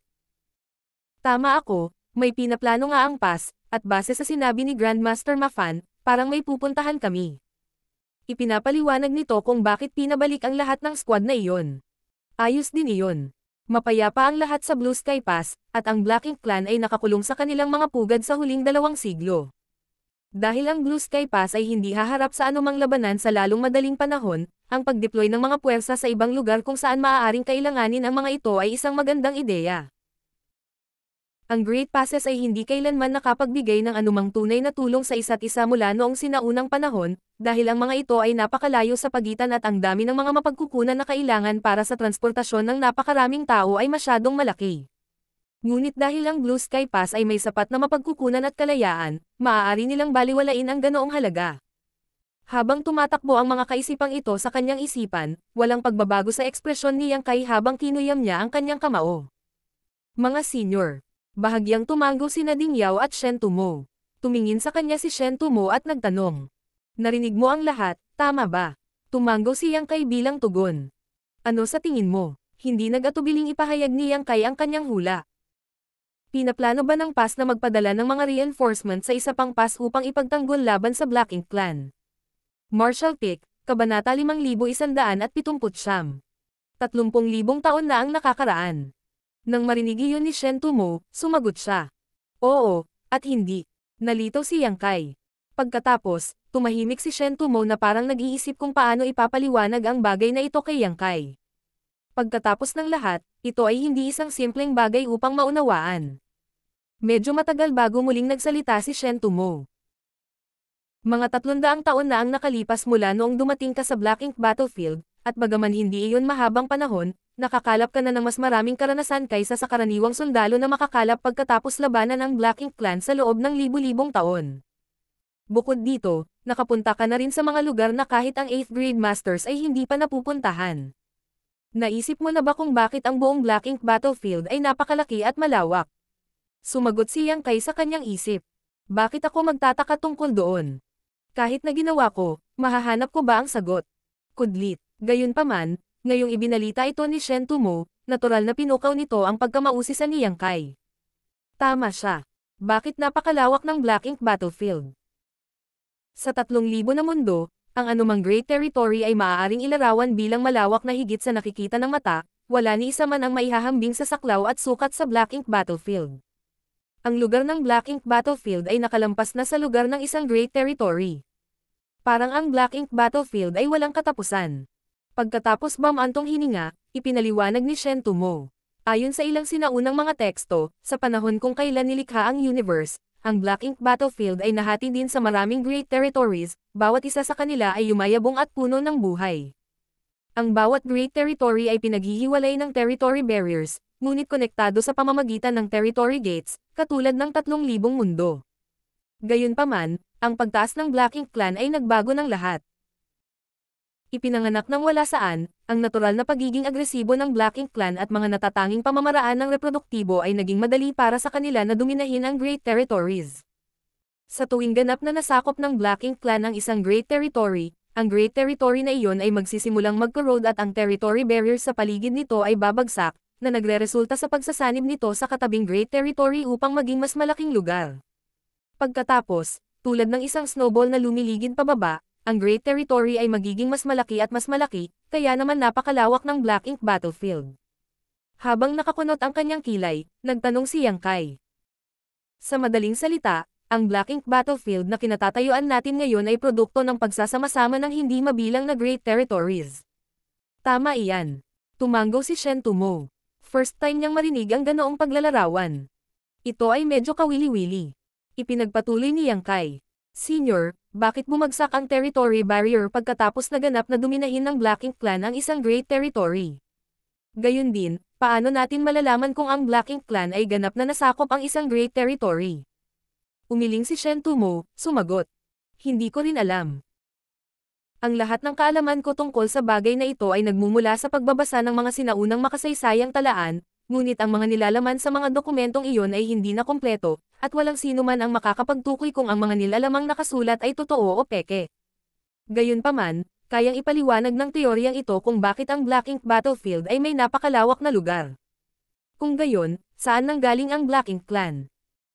Tama ako, may pinaplano nga ang pass, at base sa sinabi ni Grandmaster Mafan, parang may pupuntahan kami. Ipinapaliwanag nito kung bakit pinabalik ang lahat ng squad na iyon. Ayos din iyon. Mapayapa ang lahat sa Blue Sky Pass, at ang Black Ink Clan ay nakakulong sa kanilang mga pugad sa huling dalawang siglo. Dahil ang Blue Sky Pass ay hindi haharap sa anumang labanan sa lalong madaling panahon, ang pagdeploy ng mga puwersa sa ibang lugar kung saan maaaring kailanganin ang mga ito ay isang magandang ideya. Ang Great Passes ay hindi kailanman nakapagbigay ng anumang tunay na tulong sa isa't isa mula noong sinaunang panahon, dahil ang mga ito ay napakalayo sa pagitan at ang dami ng mga mapagkukunan na kailangan para sa transportasyon ng napakaraming tao ay masyadong malaki. Ngunit dahil ang Blue Sky Pass ay may sapat na mapagkukunan at kalayaan, maaari nilang baliwalain ang ganoong halaga. Habang tumatakbo ang mga kaisipang ito sa kanyang isipan, walang pagbabago sa ekspresyon ni Yang Kai habang kinuyam niya ang kanyang kamao. Mga senior, Bahagyang tumango si Nading Yao at Shen Tumo. Tumingin sa kanya si Shen Tumo at nagtanong. Narinig mo ang lahat, tama ba? Tumango si Yang Kai bilang tugon. Ano sa tingin mo? Hindi nagatubiling ipahayag ni Yang Kai ang kanyang hula. Pinaplano ba ng PAS na magpadala ng mga reinforcement sa isa pang PAS upang ipagtanggol laban sa Black Ink Clan? Marshal Pick, Kabanata 5179. 30,000 taon na ang nakakaraan. Nang marinig iyon ni Shen Tumu, sumagot siya. Oo, at hindi. Nalito si Yang Kai. Pagkatapos, tumahimik si Shen Tumu na parang nag-iisip kung paano ipapaliwanag ang bagay na ito kay Yang Kai. Pagkatapos ng lahat, ito ay hindi isang simpleng bagay upang maunawaan. Medyo matagal bago muling nagsalita si Shen Tumu. Mga tatlondaang taon na ang nakalipas mula noong dumating ka sa Black Ink Battlefield, at bagaman hindi iyon mahabang panahon, nakakalap ka na ng mas maraming karanasan kaysa sa karaniwang sundalo na makakalap pagkatapos labanan ng Black Ink Clan sa loob ng libu-libong taon. Bukod dito, nakapunta ka na rin sa mga lugar na kahit ang 8th grade masters ay hindi pa napupuntahan. Naisip mo na ba kung bakit ang buong Black Ink Battlefield ay napakalaki at malawak? Sumagot si Yang Kai sa kanyang isip. Bakit ako magtataka tungkol doon? Kahit na ginawa ko, mahahanap ko ba ang sagot? Kudlit. gayon Gayunpaman, ngayong ibinalita ito ni Shen Tumu, natural na pinukaw nito ang pagkamausis sa niyang Kai. Tama siya. Bakit napakalawak ng Black Ink Battlefield? Sa 3,000 na mundo, ang anumang Great Territory ay maaaring ilarawan bilang malawak na higit sa nakikita ng mata, wala ni isa man ang maihahambing sa saklaw at sukat sa Black Ink Battlefield. Ang lugar ng Black Ink Battlefield ay nakalampas na sa lugar ng isang Great Territory. Parang ang Black Ink Battlefield ay walang katapusan. Pagkatapos bamantong hininga, ipinaliwanag ni Shen Tumo. Ayon sa ilang sinaunang mga teksto, sa panahon kung kailan nilikha ang universe, ang Black Ink Battlefield ay nahati din sa maraming great territories, bawat isa sa kanila ay yumayabong at puno ng buhay. Ang bawat great territory ay pinaghihiwalay ng territory barriers, ngunit konektado sa pamamagitan ng territory gates, katulad ng 3,000 mundo. Gayunpaman, ang pagtaas ng Black Ink Clan ay nagbago ng lahat ipinanganak ng wala saan, ang natural na pagiging agresibo ng Black Ink Clan at mga natatanging pamamaraan ng reproduktibo ay naging madali para sa kanila na duminahin ang Great Territories. Sa tuwing ganap na nasakop ng Black Ink Clan ang isang Great Territory, ang Great Territory na iyon ay magsisimulang magkorode at ang territory barrier sa paligid nito ay babagsak, na nagreresulta sa pagsasanib nito sa katabing Great Territory upang maging mas malaking lugar. Pagkatapos, tulad ng isang snowball na lumiligid pababa, ang Great Territory ay magiging mas malaki at mas malaki, kaya naman napakalawak ng Black Ink Battlefield. Habang nakakunot ang kanyang kilay, nagtanong si Yang Kai. Sa madaling salita, ang Black Ink Battlefield na kinatatayuan natin ngayon ay produkto ng pagsasama-sama ng hindi mabilang na Great Territories. Tama iyan. Tumango si Shen Tumo. First time niyang marinig ang ganoong paglalarawan. Ito ay medyo kawili-wili. Ipinagpatuloy ni Yang Kai. Senior, bakit bumagsak ang territory barrier pagkatapos naganap na duminahin ng Black Ink Clan ang isang Great Territory? Gayun din, paano natin malalaman kung ang Black Ink Clan ay ganap na nasakop ang isang Great Territory? Umiling si Shen Tumo, sumagot. Hindi ko rin alam. Ang lahat ng kaalaman ko tungkol sa bagay na ito ay nagmumula sa pagbabasa ng mga sinaunang makasaysayang talaan, ngunit ang mga nilalaman sa mga dokumentong iyon ay hindi na kompleto, at walang sino man ang makakapagtukoy kung ang mga nilalamang nakasulat ay totoo o peke. Gayunpaman, kayang ipaliwanag ng teoryang ito kung bakit ang Black Ink Battlefield ay may napakalawak na lugar. Kung gayon, saan nanggaling ang Black Ink Clan?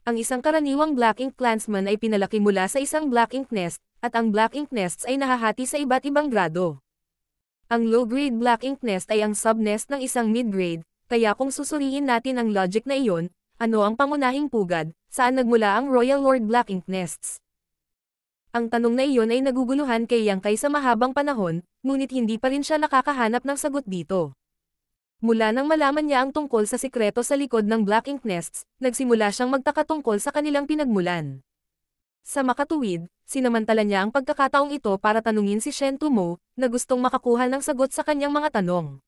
Ang isang karaniwang Black Ink Clansman ay pinalaki mula sa isang Black Ink Nest, at ang Black Ink Nests ay nahahati sa iba't ibang grado. Ang low-grade Black Ink Nest ay ang sub-nest ng isang mid-grade, kaya kung susuriin natin ang logic na iyon, ano ang pangunahing pugad, Saan nagmula ang Royal Lord Black Ink Nests? Ang tanong na iyon ay naguguluhan kay Yang Kai sa mahabang panahon, ngunit hindi pa rin siya nakakahanap ng sagot dito. Mula nang malaman niya ang tungkol sa sikreto sa likod ng Black Ink Nests, nagsimula siyang magtaka tungkol sa kanilang pinagmulan. Sa makatuwid, sinamantala niya ang pagkakataong ito para tanungin si Shen Tumo, na gustong makakuha ng sagot sa kanyang mga tanong.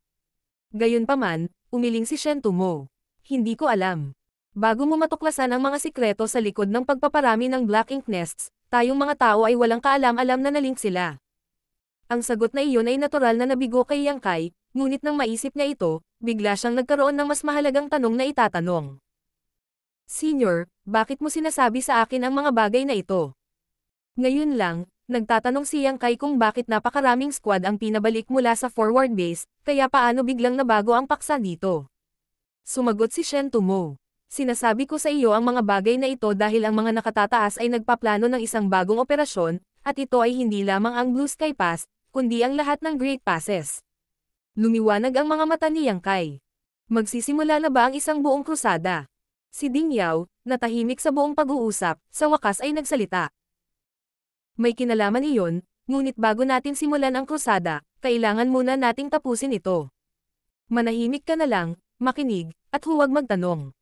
Gayunpaman, umiling si Shen Tumo. Hindi ko alam. Bago mo matuklasan ang mga sikreto sa likod ng pagpaparami ng black ink nests, tayong mga tao ay walang kaalam-alam na nalink sila. Ang sagot na iyon ay natural na nabigo kay Yang Kai, ngunit nang maisip niya ito, bigla siyang nagkaroon ng mas mahalagang tanong na itatanong. Senior, bakit mo sinasabi sa akin ang mga bagay na ito? Ngayon lang, nagtatanong si Yang Kai kung bakit napakaraming squad ang pinabalik mula sa forward base, kaya paano biglang nabago ang paksa dito. Sumagot si Shen Tumo. Sinasabi ko sa iyo ang mga bagay na ito dahil ang mga nakatataas ay nagpaplano ng isang bagong operasyon, at ito ay hindi lamang ang Blue Sky Pass, kundi ang lahat ng Great Passes. Lumiwanag ang mga mata ni Yang Kai. Magsisimula na ba ang isang buong krusada? Si Ding Yao, natahimik sa buong pag-uusap, sa wakas ay nagsalita. May kinalaman iyon, ngunit bago natin simulan ang krusada, kailangan muna nating tapusin ito. Manahimik ka na lang, makinig, at huwag magtanong.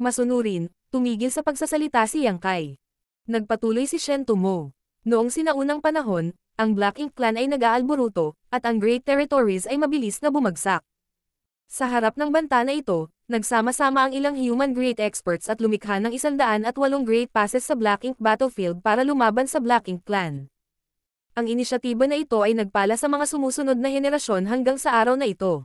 Masunurin, tumigil sa pagsasalita si Yang Kai. Nagpatuloy si Shen Tumo. Noong sinaunang panahon, ang Black Ink Clan ay nag-aalboruto, at ang Great Territories ay mabilis na bumagsak. Sa harap ng banta na ito, nagsama-sama ang ilang human great experts at lumikha ng isandaan at walong great passes sa Black Ink Battlefield para lumaban sa Black Ink Clan. Ang inisyatiba na ito ay nagpala sa mga sumusunod na henerasyon hanggang sa araw na ito.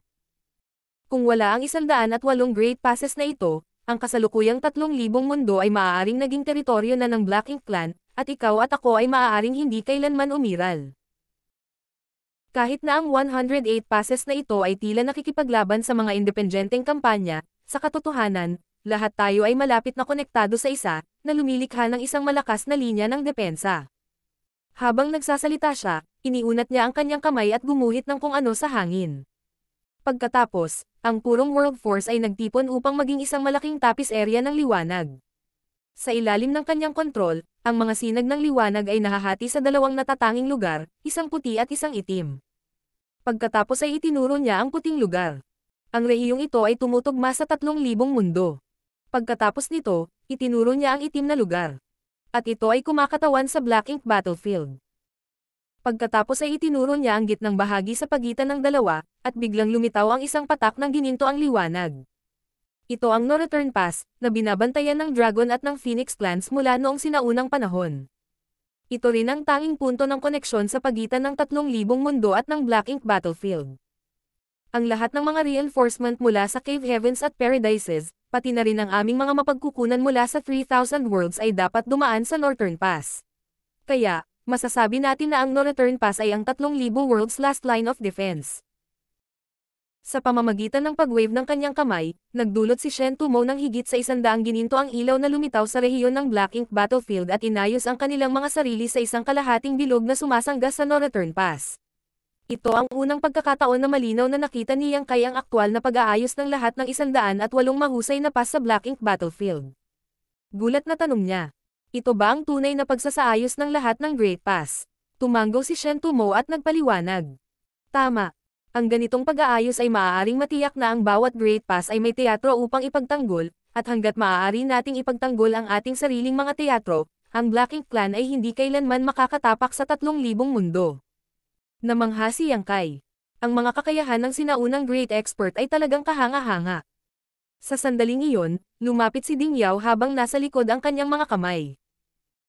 Kung wala ang isandaan at walong great passes na ito, ang kasalukuyang 3,000 mundo ay maaaring naging teritoryo na ng Black Ink Clan, at ikaw at ako ay maaaring hindi kailanman umiral. Kahit na ang 108 passes na ito ay tila nakikipaglaban sa mga independenteng kampanya, sa katotohanan, lahat tayo ay malapit na konektado sa isa, na lumilikha ng isang malakas na linya ng depensa. Habang nagsasalita siya, iniunat niya ang kanyang kamay at gumuhit ng kung ano sa hangin. Pagkatapos, ang purong world force ay nagtipon upang maging isang malaking tapis area ng liwanag. Sa ilalim ng kanyang kontrol, ang mga sinag ng liwanag ay nahahati sa dalawang natatanging lugar, isang puti at isang itim. Pagkatapos ay itinuro niya ang puting lugar. Ang rehiyong ito ay tumutugma sa tatlong libong mundo. Pagkatapos nito, itinuro niya ang itim na lugar. At ito ay kumakatawan sa Black Ink Battlefield. Pagkatapos ay itinuro niya ang gitnang bahagi sa pagitan ng dalawa, at biglang lumitaw ang isang patak ng gininto ang liwanag. Ito ang no-return pass, na binabantayan ng Dragon at ng Phoenix Clans mula noong sinaunang panahon. Ito rin ang tanging punto ng koneksyon sa pagitan ng 3,000 mundo at ng Black Ink Battlefield. Ang lahat ng mga reinforcement mula sa Cave Heavens at Paradises, pati na rin ang aming mga mapagkukunan mula sa 3,000 worlds ay dapat dumaan sa Northern Pass. Kaya, masasabi natin na ang no-return pass ay ang 3,000 world's last line of defense. Sa pamamagitan ng pag-wave ng kanyang kamay, nagdulot si Shen Tumo ng higit sa isandaang gininto ang ilaw na lumitaw sa rehiyon ng Black Ink Battlefield at inayos ang kanilang mga sarili sa isang kalahating bilog na sumasangga sa no-return pass. Ito ang unang pagkakataon na malinaw na nakita niyang kayang aktwal na pag-aayos ng lahat ng isandaan at walong mahusay na pass sa Black Ink Battlefield. Gulat na tanong niya, ito ba ang tunay na pagsasaayos ng lahat ng Great Pass? Tumanggo si Shen Tumo at nagpaliwanag. Tama. Ang ganitong pag-aayos ay maaaring matiyak na ang bawat Great Pass ay may teatro upang ipagtanggol, at hanggat maaari nating ipagtanggol ang ating sariling mga teatro, ang Black Ink Clan ay hindi kailanman makakatapak sa 3,000 mundo. Namangha si Yang Kai. Ang mga kakayahan ng sinaunang Great Expert ay talagang kahanga-hanga. Sa sandaling iyon, lumapit si Ding Yao habang nasa likod ang kanyang mga kamay.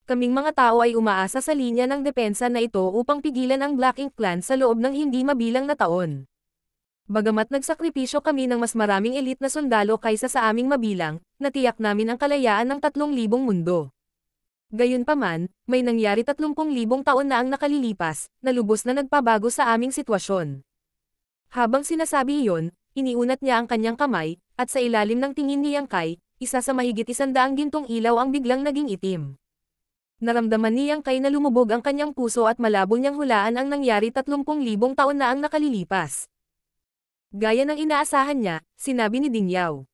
Kaming mga tao ay umaasa sa linya ng depensa na ito upang pigilan ang Black Ink Clan sa loob ng hindi mabilang na taon. Bagamat nagsakripisyo kami ng mas maraming elite na sundalo kaysa sa aming mabilang, natiyak namin ang kalayaan ng 3,000 mundo. Gayunpaman, may nangyari 30,000 taon na ang nakalilipas, na lubos na nagpabago sa aming sitwasyon. Habang sinasabi iyon, Iniunat niya ang kanyang kamay, at sa ilalim ng tingin ni Yang Kai, isa sa mahigit isandaang gintong ilaw ang biglang naging itim. Naramdaman ni Yang Kai na lumubog ang kanyang puso at malabo niyang hulaan ang nangyari 30,000 taon na ang nakalilipas. Gaya ng inaasahan niya, sinabi ni Ding Yao.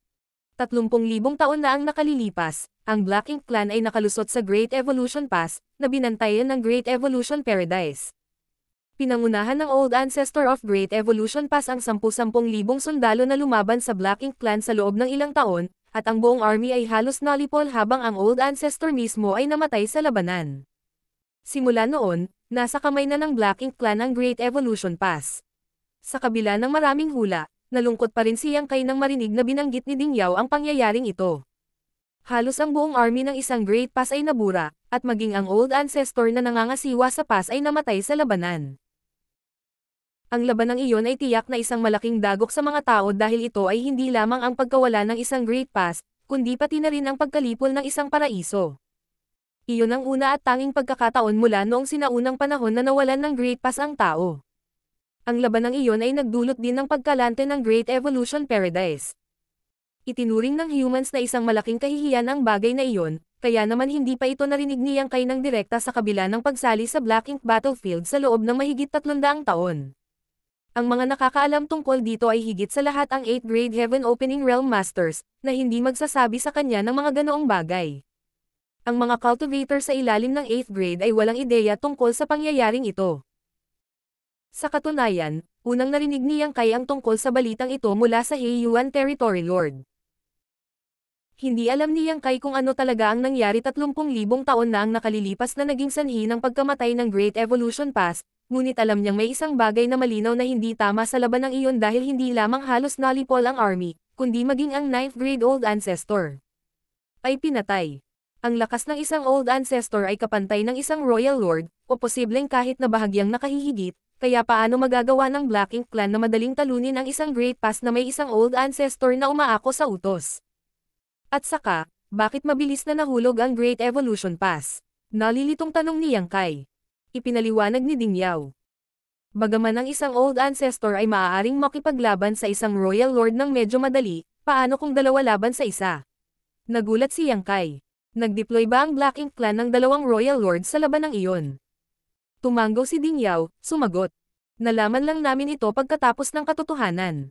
30,000 taon na ang nakalilipas, ang Black Ink Clan ay nakalusot sa Great Evolution Pass, na binantayan ng Great Evolution Paradise. Pinangunahan ng Old Ancestor of Great Evolution Pass ang 10-10,000 sundalo na lumaban sa Black Ink Clan sa loob ng ilang taon, at ang buong army ay halos nalipol habang ang Old Ancestor mismo ay namatay sa labanan. Simula noon, nasa kamay na ng Black Ink Clan ang Great Evolution Pass. Sa kabila ng maraming hula, nalungkot pa rin siyang kay nang marinig na binanggit ni Ding Yao ang pangyayaring ito. Halos ang buong army ng isang Great Pass ay nabura, at maging ang Old Ancestor na nangangasiwa sa pass ay namatay sa labanan ang labanang iyon ay tiyak na isang malaking dagok sa mga tao dahil ito ay hindi lamang ang pagkawala ng isang great past, kundi pati na rin ang pagkalipol ng isang paraiso. Iyon ang una at tanging pagkakataon mula noong sinaunang panahon na nawalan ng great past ang tao. Ang labanang iyon ay nagdulot din ng pagkalante ng Great Evolution Paradise. Itinuring ng humans na isang malaking kahihiyan ang bagay na iyon, kaya naman hindi pa ito narinig niyang kay Kai ng direkta sa kabila ng pagsali sa Black Ink Battlefield sa loob ng mahigit 300 taon. Ang mga nakakaalam tungkol dito ay higit sa lahat ang 8th grade Heaven Opening Realm Masters, na hindi magsasabi sa kanya ng mga ganoong bagay. Ang mga cultivator sa ilalim ng 8th grade ay walang ideya tungkol sa pangyayaring ito. Sa katunayan, unang narinig ni Yang Kai ang tungkol sa balitang ito mula sa Heiyuan Territory Lord. Hindi alam ni Yang Kai kung ano talaga ang nangyari 30,000 taon na ang nakalilipas na naging sanhi ng pagkamatay ng Great Evolution Pass, ngunit alam niyang may isang bagay na malinaw na hindi tama sa laban ng iyon dahil hindi lamang halos nalipol ang army, kundi maging ang 9th grade old ancestor. Ay pinatay. Ang lakas ng isang old ancestor ay kapantay ng isang royal lord, o posibleng kahit na bahagyang nakahihigit, kaya paano magagawa ng Black Ink Clan na madaling talunin ang isang Great Pass na may isang old ancestor na umaako sa utos? At saka, bakit mabilis na nahulog ang Great Evolution Pass? Nalilitong tanong ni Yang Kai ipinaliwanag ni Ding Yao. Bagaman ang isang old ancestor ay maaaring makipaglaban sa isang royal lord ng medyo madali, paano kung dalawa laban sa isa? Nagulat si Yang Kai. Nagdeploy ba ang Black Ink Clan ng dalawang royal lord sa laban ng iyon? Tumanggo si Ding Yao, sumagot. Nalaman lang namin ito pagkatapos ng katotohanan.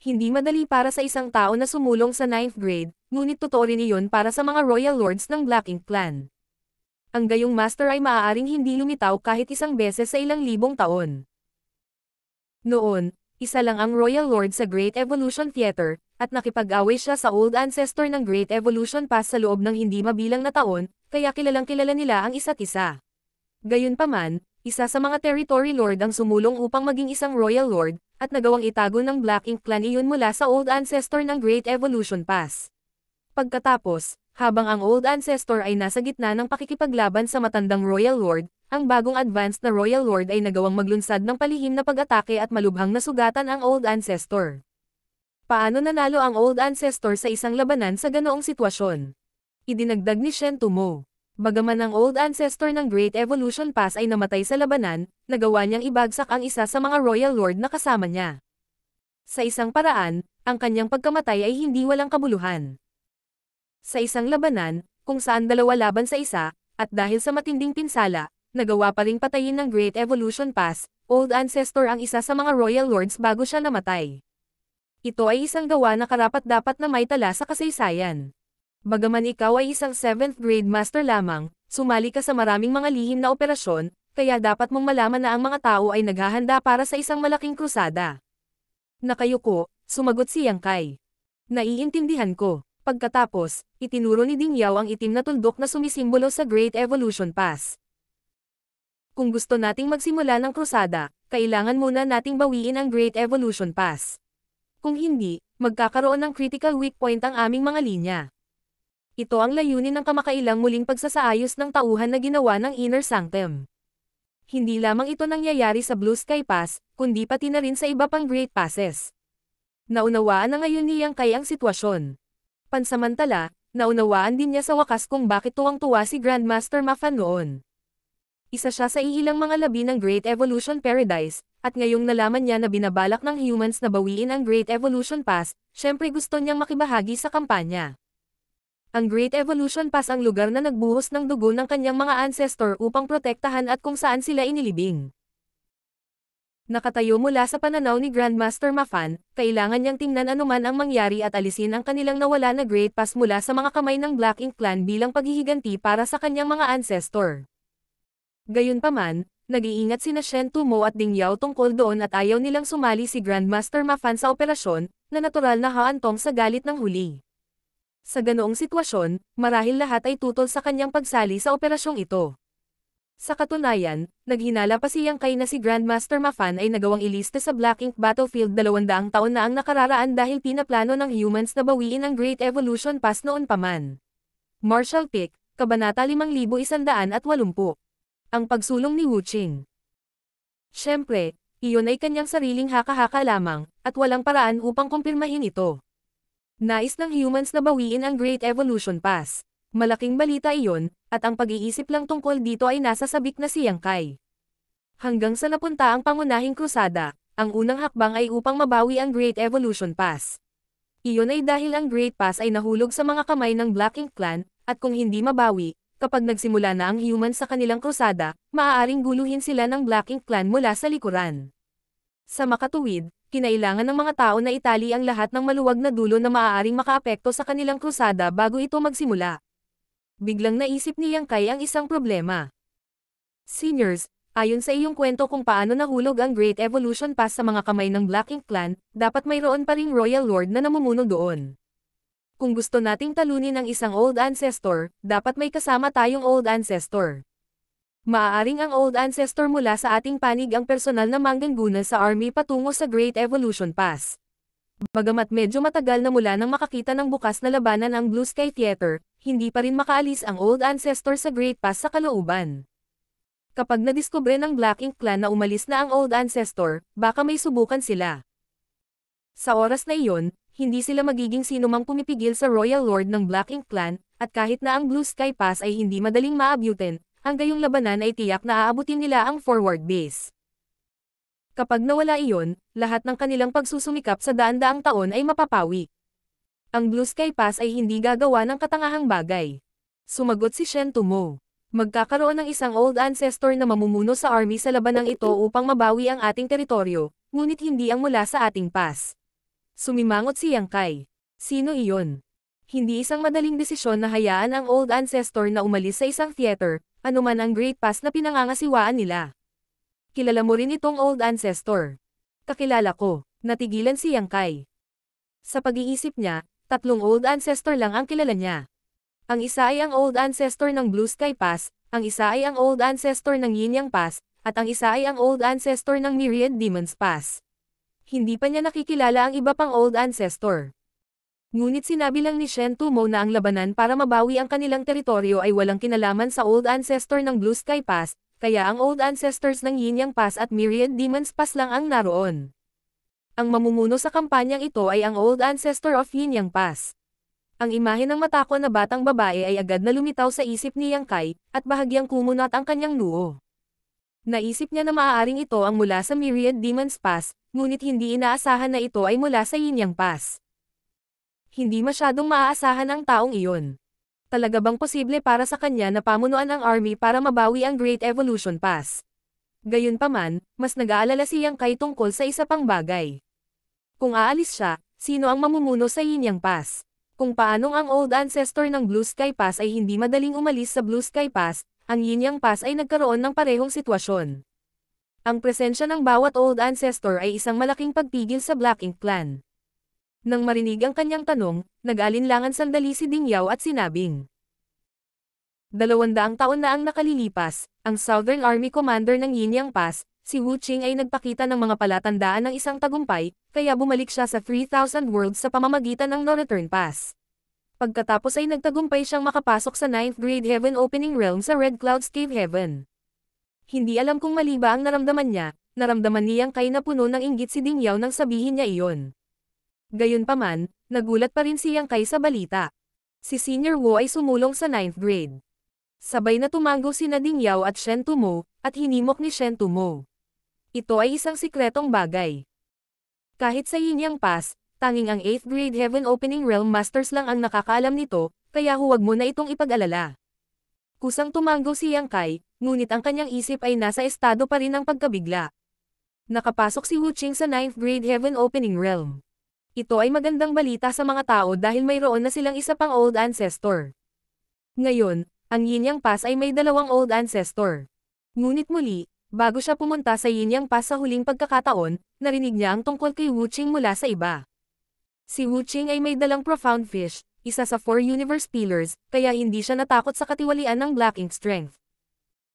Hindi madali para sa isang tao na sumulong sa 9th grade, ngunit totoo rin iyon para sa mga royal lords ng Black Ink Clan ang gayong master ay maaaring hindi lumitaw kahit isang beses sa ilang libong taon. Noon, isa lang ang Royal Lord sa Great Evolution Theater, at nakipag-away siya sa old ancestor ng Great Evolution Pass sa loob ng hindi mabilang na taon, kaya kilalang kilala nila ang isa't isa. Gayunpaman, isa sa mga Territory Lord ang sumulong upang maging isang Royal Lord, at nagawang itago ng Black Ink Clan iyon mula sa old ancestor ng Great Evolution Pass. Pagkatapos, habang ang old ancestor ay nasa gitna ng pakikipaglaban sa matandang royal lord, ang bagong advanced na royal lord ay nagawang maglunsad ng palihim na pag-atake at malubhang nasugatan ang old ancestor. Paano nanalo ang old ancestor sa isang labanan sa ganoong sitwasyon? Idinagdag ni Shen Tumo. Bagaman ang old ancestor ng Great Evolution Pass ay namatay sa labanan, nagawa niyang ibagsak ang isa sa mga royal lord na kasama niya. Sa isang paraan, ang kanyang pagkamatay ay hindi walang kabuluhan. Sa isang labanan, kung saan dalawa laban sa isa, at dahil sa matinding pinsala, nagawa pa ring patayin ng Great Evolution Pass, Old Ancestor ang isa sa mga Royal Lords bago siya namatay. Ito ay isang gawa na karapat-dapat na may tala sa kasaysayan. Bagaman ikaw ay isang 7th grade master lamang, sumali ka sa maraming mga lihim na operasyon, kaya dapat mong malaman na ang mga tao ay naghahanda para sa isang malaking krusada. Nakayuko, sumagot si Yangkay. Naiintindihan ko. Pagkatapos, itinuro ni Ding Yao ang itim na tuldok na sumisimbolo sa Great Evolution Pass. Kung gusto nating magsimula ng krusada, kailangan muna nating bawiin ang Great Evolution Pass. Kung hindi, magkakaroon ng critical weak point ang aming mga linya. Ito ang layunin ng kamakailang muling pagsasaayos ng tauhan na ginawa ng Inner Sanctum. Hindi lamang ito nangyayari sa Blue Sky Pass, kundi pati na rin sa iba pang Great Passes. Naunawaan na ngayon niyang kay ang sitwasyon. Pansamantala, naunawaan din niya sa wakas kung bakit tuwang-tuwa si Grandmaster Mafan noon. Isa siya sa iilang mga labi ng Great Evolution Paradise, at ngayong nalaman niya na binabalak ng humans na bawiin ang Great Evolution Pass, syempre gusto niyang makibahagi sa kampanya. Ang Great Evolution Pass ang lugar na nagbuhos ng dugo ng kanyang mga ancestor upang protektahan at kung saan sila inilibing. Nakatayo mula sa pananaw ni Grandmaster Mafan, kailangan niyang tingnan anuman ang mangyari at alisin ang kanilang nawala na Great Pass mula sa mga kamay ng Black Ink Clan bilang paghihiganti para sa kanyang mga ancestor. Gayunpaman, nag-iingat sina Shen Tumo at Ding Yao tungkol doon at ayaw nilang sumali si Grandmaster Mafan sa operasyon, na natural na haantong sa galit ng huli. Sa ganoong sitwasyon, marahil lahat ay tutol sa kanyang pagsali sa operasyong ito. Sa katunayan, naghinala pa siyang kay na si Grandmaster Mafan ay nagawang ilista sa Black Ink Battlefield 200 taon na ang nakararaan dahil pinaplano ng humans na bawiin ang Great Evolution Pass noon paman. Marshall Pick, Kabanata 5180. Ang pagsulong ni Wu Qing Siyempre, iyon ay kanyang sariling haka-haka lamang, at walang paraan upang kumpirmahin ito. Nais ng humans na bawiin ang Great Evolution Pass. Malaking balita iyon, at ang pag-iisip lang tungkol dito ay nasa sabik na si Yang Kai. Hanggang sa napunta ang pangunahing krusada, ang unang hakbang ay upang mabawi ang Great Evolution Pass. Iyon ay dahil ang Great Pass ay nahulog sa mga kamay ng Black Ink Clan, at kung hindi mabawi, kapag nagsimula na ang human sa kanilang krusada, maaaring guluhin sila ng Black Ink Clan mula sa likuran. Sa makatuwid, kinailangan ng mga tao na itali ang lahat ng maluwag na dulo na maaaring makaapekto sa kanilang krusada bago ito magsimula. Biglang naisip ni Yang ang isang problema. Seniors, ayon sa iyong kwento kung paano nahulog ang Great Evolution Pass sa mga kamay ng Black Ink Clan, dapat mayroon pa ring Royal Lord na namumuno doon. Kung gusto nating talunin ang isang old ancestor, dapat may kasama tayong old ancestor. Maaaring ang old ancestor mula sa ating panig ang personal na mangganguna sa army patungo sa Great Evolution Pass. Bagamat medyo matagal na mula nang makakita ng bukas na labanan ang Blue Sky Theater, hindi pa rin makaalis ang old ancestor sa Great Pass sa kalooban. Kapag nadiskubre ng Black Ink Clan na umalis na ang old ancestor, baka may subukan sila. Sa oras na iyon, hindi sila magiging sinumang pumipigil sa Royal Lord ng Black Ink Clan, at kahit na ang Blue Sky Pass ay hindi madaling maabutin, ang gayong labanan ay tiyak na aabutin nila ang forward base. Kapag nawala iyon, lahat ng kanilang pagsusumikap sa daan-daang taon ay mapapawi. Ang Blue Sky Pass ay hindi gagawa ng katangahang bagay. Sumagot si Shen Tumo. Magkakaroon ng isang old ancestor na mamumuno sa army sa labanang ito upang mabawi ang ating teritoryo, ngunit hindi ang mula sa ating pass. Sumimangot si Yang Kai. Sino iyon? Hindi isang madaling desisyon na hayaan ang old ancestor na umalis sa isang theater, anuman ang Great Pass na pinangangasiwaan nila. Kilala mo rin itong old ancestor. Kakilala ko, natigilan si Yang Kai. Sa pag-iisip niya, tatlong old ancestor lang ang kilala niya. Ang isa ay ang old ancestor ng Blue Sky Pass, ang isa ay ang old ancestor ng Yin Yang Pass, at ang isa ay ang old ancestor ng Myriad Demons Pass. Hindi pa niya nakikilala ang iba pang old ancestor. Ngunit sinabi lang ni Shen Tumo na ang labanan para mabawi ang kanilang teritoryo ay walang kinalaman sa old ancestor ng Blue Sky Pass, kaya ang old ancestors ng Yin Yang Pass at Myriad Demons Pass lang ang naroon. Ang mamumuno sa kampanyang ito ay ang old ancestor of Yin Yang Pass. Ang imahe ng matako na batang babae ay agad na lumitaw sa isip ni Yang Kai, at bahagyang kumunot ang kanyang noo. Naisip niya na maaaring ito ang mula sa Myriad Demons Pass, ngunit hindi inaasahan na ito ay mula sa Yin Yang Pass. Hindi masyadong maaasahan ang taong iyon. Talaga bang posible para sa kanya na pamunuan ang army para mabawi ang Great Evolution Pass? Gayunpaman, mas nag-aalala siyang kay tungkol sa isa pang bagay. Kung aalis siya, sino ang mamumuno sa Yinyang Pass? Kung paanong ang old ancestor ng Blue Sky Pass ay hindi madaling umalis sa Blue Sky Pass, ang Yinyang Pass ay nagkaroon ng parehong sitwasyon. Ang presensya ng bawat old ancestor ay isang malaking pagpigil sa Black Ink Clan. Nang marinig ang kanyang tanong, nag-alinlangan sandali si Ding Yao at sinabing, Dalawandaang taon na ang nakalilipas, ang Southern Army Commander ng Yinyang Pass, si Wu Qing ay nagpakita ng mga palatandaan ng isang tagumpay, kaya bumalik siya sa 3,000 Worlds sa pamamagitan ng No Return Pass. Pagkatapos ay nagtagumpay siyang makapasok sa 9th Grade Heaven Opening Realm sa Red Cloud's Cave Heaven. Hindi alam kung mali ba ang naramdaman niya, naramdaman niyang kay na puno ng inggit si Ding Yao nang sabihin niya iyon. Gayunpaman, nagulat pa rin siyang kay sa balita. Si Senior Wu ay sumulong sa 9th grade. Sabay na tumango si Nading Yao at Shen Tumo, at hinimok ni Shen Tumo. Ito ay isang sikretong bagay. Kahit sa Yinyang Pass, tanging ang 8th grade Heaven Opening Realm Masters lang ang nakakaalam nito, kaya huwag mo na itong ipag-alala. Kusang tumango si Yang Kai, ngunit ang kanyang isip ay nasa estado pa rin ng pagkabigla. Nakapasok si Wu Qing sa 9th grade Heaven Opening Realm. Ito ay magandang balita sa mga tao dahil mayroon na silang isa pang old ancestor. Ngayon, ang Yinyang Pass ay may dalawang old ancestor. Ngunit muli, bago siya pumunta sa Yinyang Pass sa huling pagkakataon, narinig niya ang tungkol kay Wuching mula sa iba. Si Wuching ay may dalang profound fish, isa sa four universe pillars, kaya hindi siya natakot sa katiwalian ng Black Ink Strength.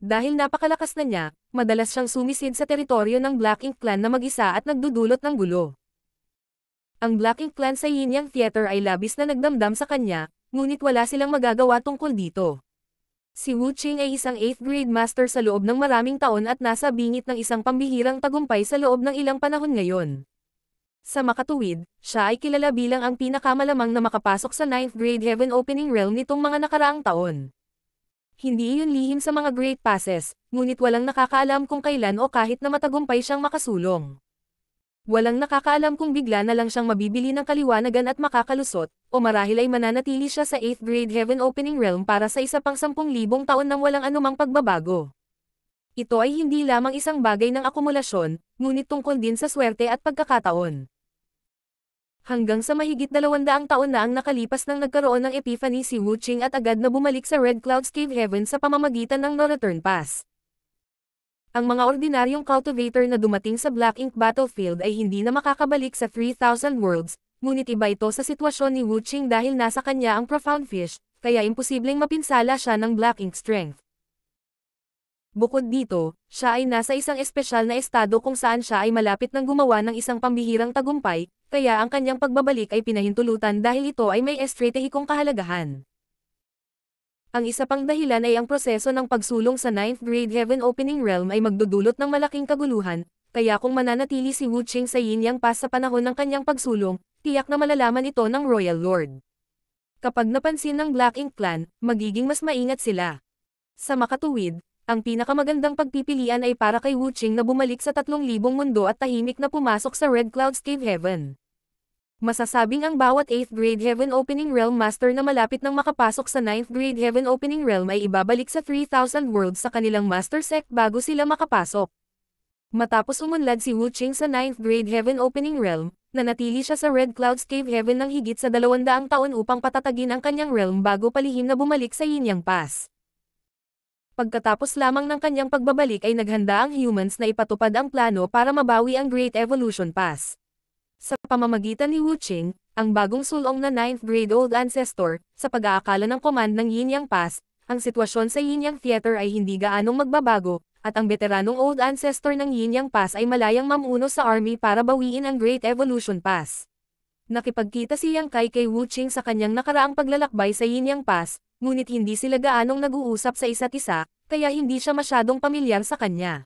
Dahil napakalakas na niya, madalas siyang sumisid sa teritoryo ng Black Ink Clan na mag-isa at nagdudulot ng gulo. Ang Black Ink Clan sa Yinyang Theater ay labis na nagdamdam sa kanya, ngunit wala silang magagawa tungkol dito. Si Wu Qing ay isang 8th grade master sa loob ng maraming taon at nasa bingit ng isang pambihirang tagumpay sa loob ng ilang panahon ngayon. Sa makatuwid, siya ay kilala bilang ang pinakamalamang na makapasok sa 9th grade heaven opening realm nitong mga nakaraang taon. Hindi iyon lihim sa mga great passes, ngunit walang nakakaalam kung kailan o kahit na matagumpay siyang makasulong. Walang nakakaalam kung bigla na lang siyang mabibili ng kaliwanagan at makakalusot, o marahil ay mananatili siya sa 8th grade Heaven Opening Realm para sa isa pang 10,000 taon ng walang anumang pagbabago. Ito ay hindi lamang isang bagay ng akumulasyon, ngunit tungkol din sa swerte at pagkakataon. Hanggang sa mahigit 200 taon na ang nakalipas nang nagkaroon ng epiphany si Wu Qing at agad na bumalik sa Red Clouds Cave Heaven sa pamamagitan ng No Return Pass. Ang mga ordinaryong cultivator na dumating sa Black Ink Battlefield ay hindi na makakabalik sa 3,000 worlds, ngunit iba ito sa sitwasyon ni Wu Qing dahil nasa kanya ang Profound Fish, kaya imposibleng mapinsala siya ng Black Ink Strength. Bukod dito, siya ay nasa isang espesyal na estado kung saan siya ay malapit ng gumawa ng isang pambihirang tagumpay, kaya ang kanyang pagbabalik ay pinahintulutan dahil ito ay may estratehikong kahalagahan. Ang isa pang dahilan ay ang proseso ng pagsulong sa 9th grade Heaven Opening Realm ay magdudulot ng malaking kaguluhan, kaya kung mananatili si Wu Qing sa yin yang pass sa panahon ng kanyang pagsulong, tiyak na malalaman ito ng Royal Lord. Kapag napansin ng Black Ink Clan, magiging mas maingat sila. Sa makatuwid, ang pinakamagandang pagpipilian ay para kay Wu Qing na bumalik sa 3,000 mundo at tahimik na pumasok sa Red Cloud Cave Heaven. Masasabing ang bawat 8th grade Heaven Opening Realm Master na malapit ng makapasok sa 9th grade Heaven Opening Realm ay ibabalik sa 3,000 worlds sa kanilang Master Sect bago sila makapasok. Matapos umunlad si Wu Qing sa 9th grade Heaven Opening Realm, nanatili siya sa Red Clouds Cave Heaven ng higit sa 200 taon upang patatagin ang kanyang realm bago palihim na bumalik sa Yin Yang Pass. Pagkatapos lamang ng kanyang pagbabalik ay naghanda ang humans na ipatupad ang plano para mabawi ang Great Evolution Pass. Sa pamamagitan ni Wu Qing, ang bagong sulong na 9th grade old ancestor, sa pag-aakala ng command ng Yin Yang Pass, ang sitwasyon sa Yin Yang Theater ay hindi gaanong magbabago, at ang veteranong old ancestor ng Yin Yang Pass ay malayang mamuno sa army para bawiin ang Great Evolution Pass. Nakipagkita si Yang Kai kay Wu Qing sa kanyang nakaraang paglalakbay sa Yin Yang Pass, ngunit hindi sila gaanong nag-uusap sa isa't isa, kaya hindi siya masyadong pamilyar sa kanya.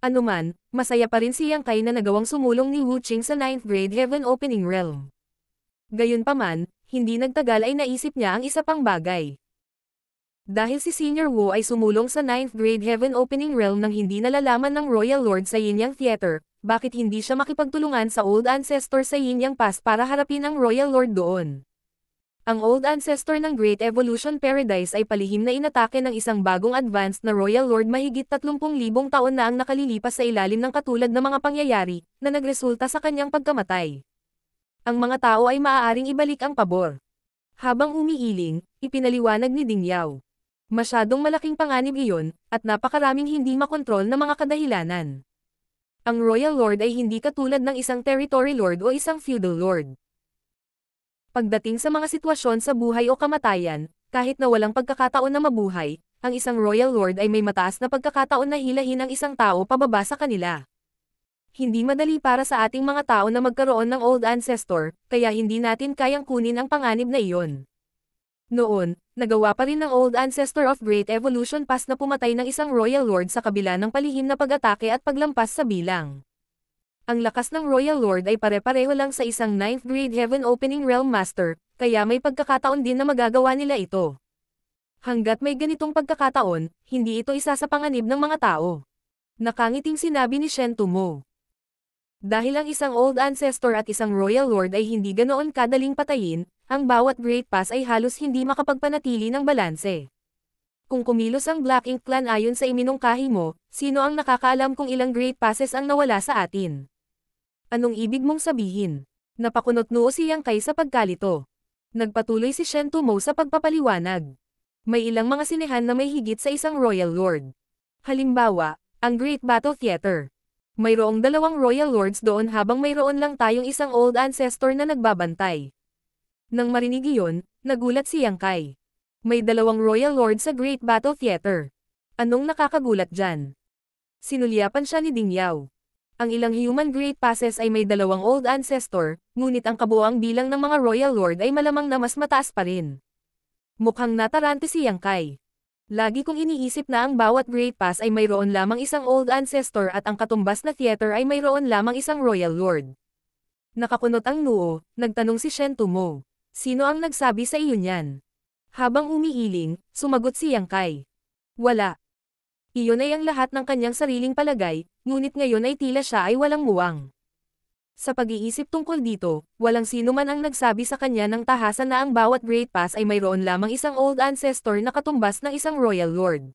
Anuman, masaya pa rin siyang kay na nagawang sumulong ni Wu Qing sa 9th grade Heaven Opening Realm. Gayunpaman, hindi nagtagal ay naisip niya ang isa pang bagay. Dahil si Senior Wu ay sumulong sa 9th grade Heaven Opening Realm nang hindi nalalaman ng Royal Lord sa Yinyang Theater, bakit hindi siya makipagtulungan sa old ancestor sa Yinyang Pass para harapin ang Royal Lord doon? Ang old ancestor ng Great Evolution Paradise ay palihim na inatake ng isang bagong advanced na Royal Lord mahigit 30,000 taon na ang nakalilipas sa ilalim ng katulad na mga pangyayari na nagresulta sa kanyang pagkamatay. Ang mga tao ay maaaring ibalik ang pabor. Habang umiiling, ipinaliwanag ni Ding Yao. Masyadong malaking panganib iyon, at napakaraming hindi makontrol na mga kadahilanan. Ang Royal Lord ay hindi katulad ng isang Territory Lord o isang Feudal Lord. Pagdating sa mga sitwasyon sa buhay o kamatayan, kahit na walang pagkakataon na mabuhay, ang isang royal lord ay may mataas na pagkakataon na hilahin ang isang tao pababa sa kanila. Hindi madali para sa ating mga tao na magkaroon ng old ancestor, kaya hindi natin kayang kunin ang panganib na iyon. Noon, nagawa pa rin ng old ancestor of great evolution pass na pumatay ng isang royal lord sa kabila ng palihim na pag-atake at paglampas sa bilang. Ang lakas ng Royal Lord ay pare-pareho lang sa isang 9th grade Heaven Opening Realm Master, kaya may pagkakataon din na magagawa nila ito. Hanggat may ganitong pagkakataon, hindi ito isa sa panganib ng mga tao. Nakangiting sinabi ni Shen Mo. Dahil ang isang old ancestor at isang royal lord ay hindi ganoon kadaling patayin, ang bawat great pass ay halos hindi makapagpanatili ng balanse. Kung kumilos ang Black Ink Clan ayon sa iminungkahi mo, sino ang nakakaalam kung ilang great passes ang nawala sa atin? Anong ibig mong sabihin? Napakunot noo si Yang Kai sa pagkalito. Nagpatuloy si Shen Tumo sa pagpapaliwanag. May ilang mga sinehan na may higit sa isang Royal Lord. Halimbawa, ang Great Battle Theater. Mayroong dalawang Royal Lords doon habang mayroon lang tayong isang old ancestor na nagbabantay. Nang marinig iyon, nagulat si Yang Kai. May dalawang Royal Lord sa Great Battle Theater. Anong nakakagulat dyan? Sinulyapan siya ni Ding Yao. Ang ilang human great passes ay may dalawang old ancestor, ngunit ang kabuang bilang ng mga royal lord ay malamang na mas mataas pa rin. Mukhang natarante si Yang Kai. Lagi kong iniisip na ang bawat Great Pass ay mayroon lamang isang Old Ancestor at ang katumbas na theater ay mayroon lamang isang Royal Lord. Nakakunot ang noo, nagtanong si Shen Tumo. Sino ang nagsabi sa iyo niyan? Habang umiiling, sumagot si Yang Kai. Wala, iyon ay ang lahat ng kanyang sariling palagay, ngunit ngayon ay tila siya ay walang muwang. Sa pag-iisip tungkol dito, walang sino man ang nagsabi sa kanya ng tahasan na ang bawat Great Pass ay mayroon lamang isang old ancestor na katumbas ng isang royal lord.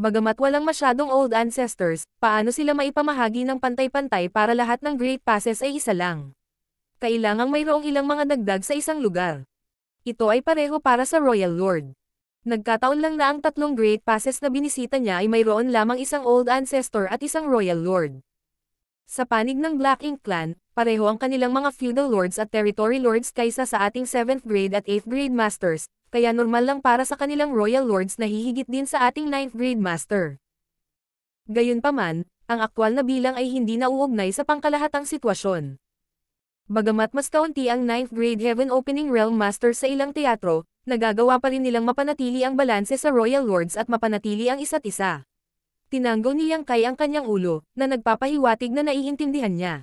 Bagamat walang masyadong old ancestors, paano sila maipamahagi ng pantay-pantay para lahat ng Great Passes ay isa lang? Kailangang mayroong ilang mga dagdag sa isang lugar. Ito ay pareho para sa Royal Lord. Nagkataon lang na ang tatlong great passes na binisita niya ay mayroon lamang isang old ancestor at isang royal lord. Sa panig ng Black Ink Clan, pareho ang kanilang mga feudal lords at territory lords kaysa sa ating 7th grade at 8th grade masters, kaya normal lang para sa kanilang royal lords na hihigit din sa ating 9th grade master. Gayunpaman, ang aktwal na bilang ay hindi nauugnay sa pangkalahatang sitwasyon. Bagamat mas kaunti ang 9th grade Heaven Opening Realm Master sa ilang teatro, nagagawa pa rin nilang mapanatili ang balanse sa Royal Lords at mapanatili ang isa't isa. Tinanggol ni Yang Kai ang kanyang ulo, na nagpapahiwatig na naiintindihan niya.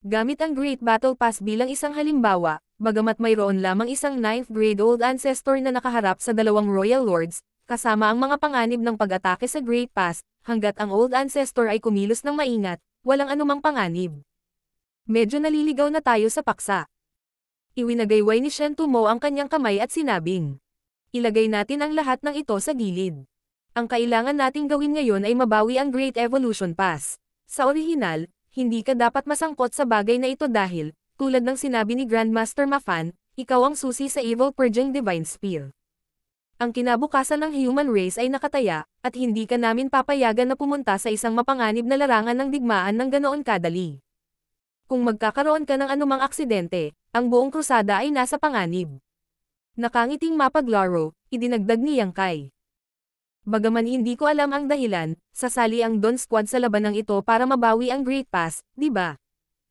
Gamit ang Great Battle Pass bilang isang halimbawa, bagamat mayroon lamang isang 9th grade old ancestor na nakaharap sa dalawang Royal Lords, kasama ang mga panganib ng pag-atake sa Great Pass, hanggat ang old ancestor ay kumilos ng maingat, walang anumang panganib. Medyo naliligaw na tayo sa paksa. Iwinagayway ni Shen Tumo ang kanyang kamay at sinabing, Ilagay natin ang lahat ng ito sa gilid. Ang kailangan nating gawin ngayon ay mabawi ang Great Evolution Pass. Sa orihinal, hindi ka dapat masangkot sa bagay na ito dahil, tulad ng sinabi ni Grandmaster Mafan, ikaw ang susi sa evil purging divine spear. Ang kinabukasan ng human race ay nakataya, at hindi ka namin papayagan na pumunta sa isang mapanganib na larangan ng digmaan ng ganoon kadali. Kung magkakaroon ka ng anumang aksidente, ang buong krusada ay nasa panganib. Nakangiting mapaglaro, idinagdag ni Yang Kai. Bagaman hindi ko alam ang dahilan, sasali ang Don Squad sa labanang ito para mabawi ang Great Pass, di ba?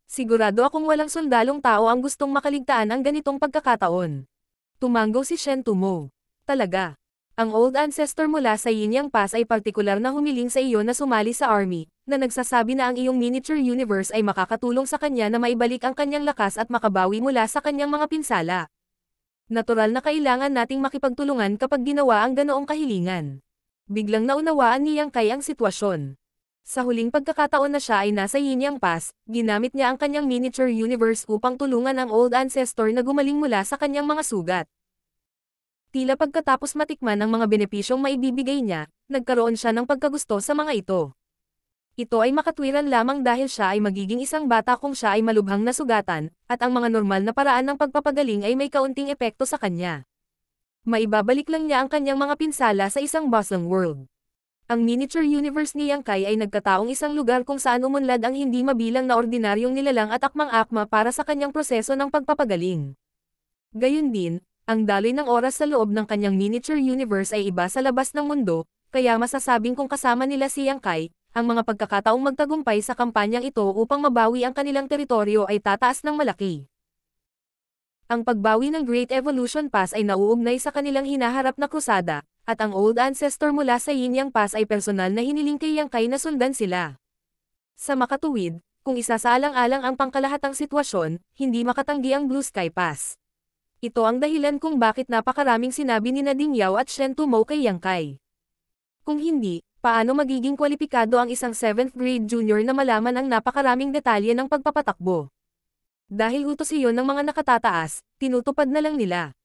Sigurado akong walang sundalong tao ang gustong makaligtaan ang ganitong pagkakataon. Tumango si Shen Tumo. Talaga. Ang old ancestor mula sa Yinyang Pass ay partikular na humiling sa iyo na sumali sa army, na nagsasabi na ang iyong miniature universe ay makakatulong sa kanya na maibalik ang kanyang lakas at makabawi mula sa kanyang mga pinsala. Natural na kailangan nating makipagtulungan kapag ginawa ang ganoong kahilingan. Biglang naunawaan ni Yang Kai ang sitwasyon. Sa huling pagkakataon na siya ay nasa Yinyang Pass, ginamit niya ang kanyang miniature universe upang tulungan ang old ancestor na gumaling mula sa kanyang mga sugat. Tila pagkatapos matikman ang mga benepisyong maibibigay niya, nagkaroon siya ng pagkagusto sa mga ito. Ito ay makatwiran lamang dahil siya ay magiging isang bata kung siya ay malubhang nasugatan, at ang mga normal na paraan ng pagpapagaling ay may kaunting epekto sa kanya. Maibabalik lang niya ang kanyang mga pinsala sa isang bustling world. Ang miniature universe ni Yang Kai ay nagkataong isang lugar kung saan umunlad ang hindi mabilang na ordinaryong nilalang at akmang-akma para sa kanyang proseso ng pagpapagaling. Gayun din, ang daloy ng oras sa loob ng kanyang miniature universe ay iba sa labas ng mundo, kaya masasabing kung kasama nila si Yang Kai, ang mga pagkakataong magtagumpay sa kampanyang ito upang mabawi ang kanilang teritoryo ay tataas ng malaki. Ang pagbawi ng Great Evolution Pass ay nauugnay sa kanilang hinaharap na krusada, at ang old ancestor mula sa Yin Yang Pass ay personal na hiniling kay Yang Kai na sundan sila. Sa makatuwid, kung isasalang alang ang pangkalahatang sitwasyon, hindi makatanggi ang Blue Sky Pass. Ito ang dahilan kung bakit napakaraming sinabi ni Nading Yao at Shen Tumou kay Yang Kai. Kung hindi, paano magiging kwalipikado ang isang 7th grade junior na malaman ang napakaraming detalye ng pagpapatakbo? Dahil utos iyon ng mga nakatataas, tinutupad na lang nila.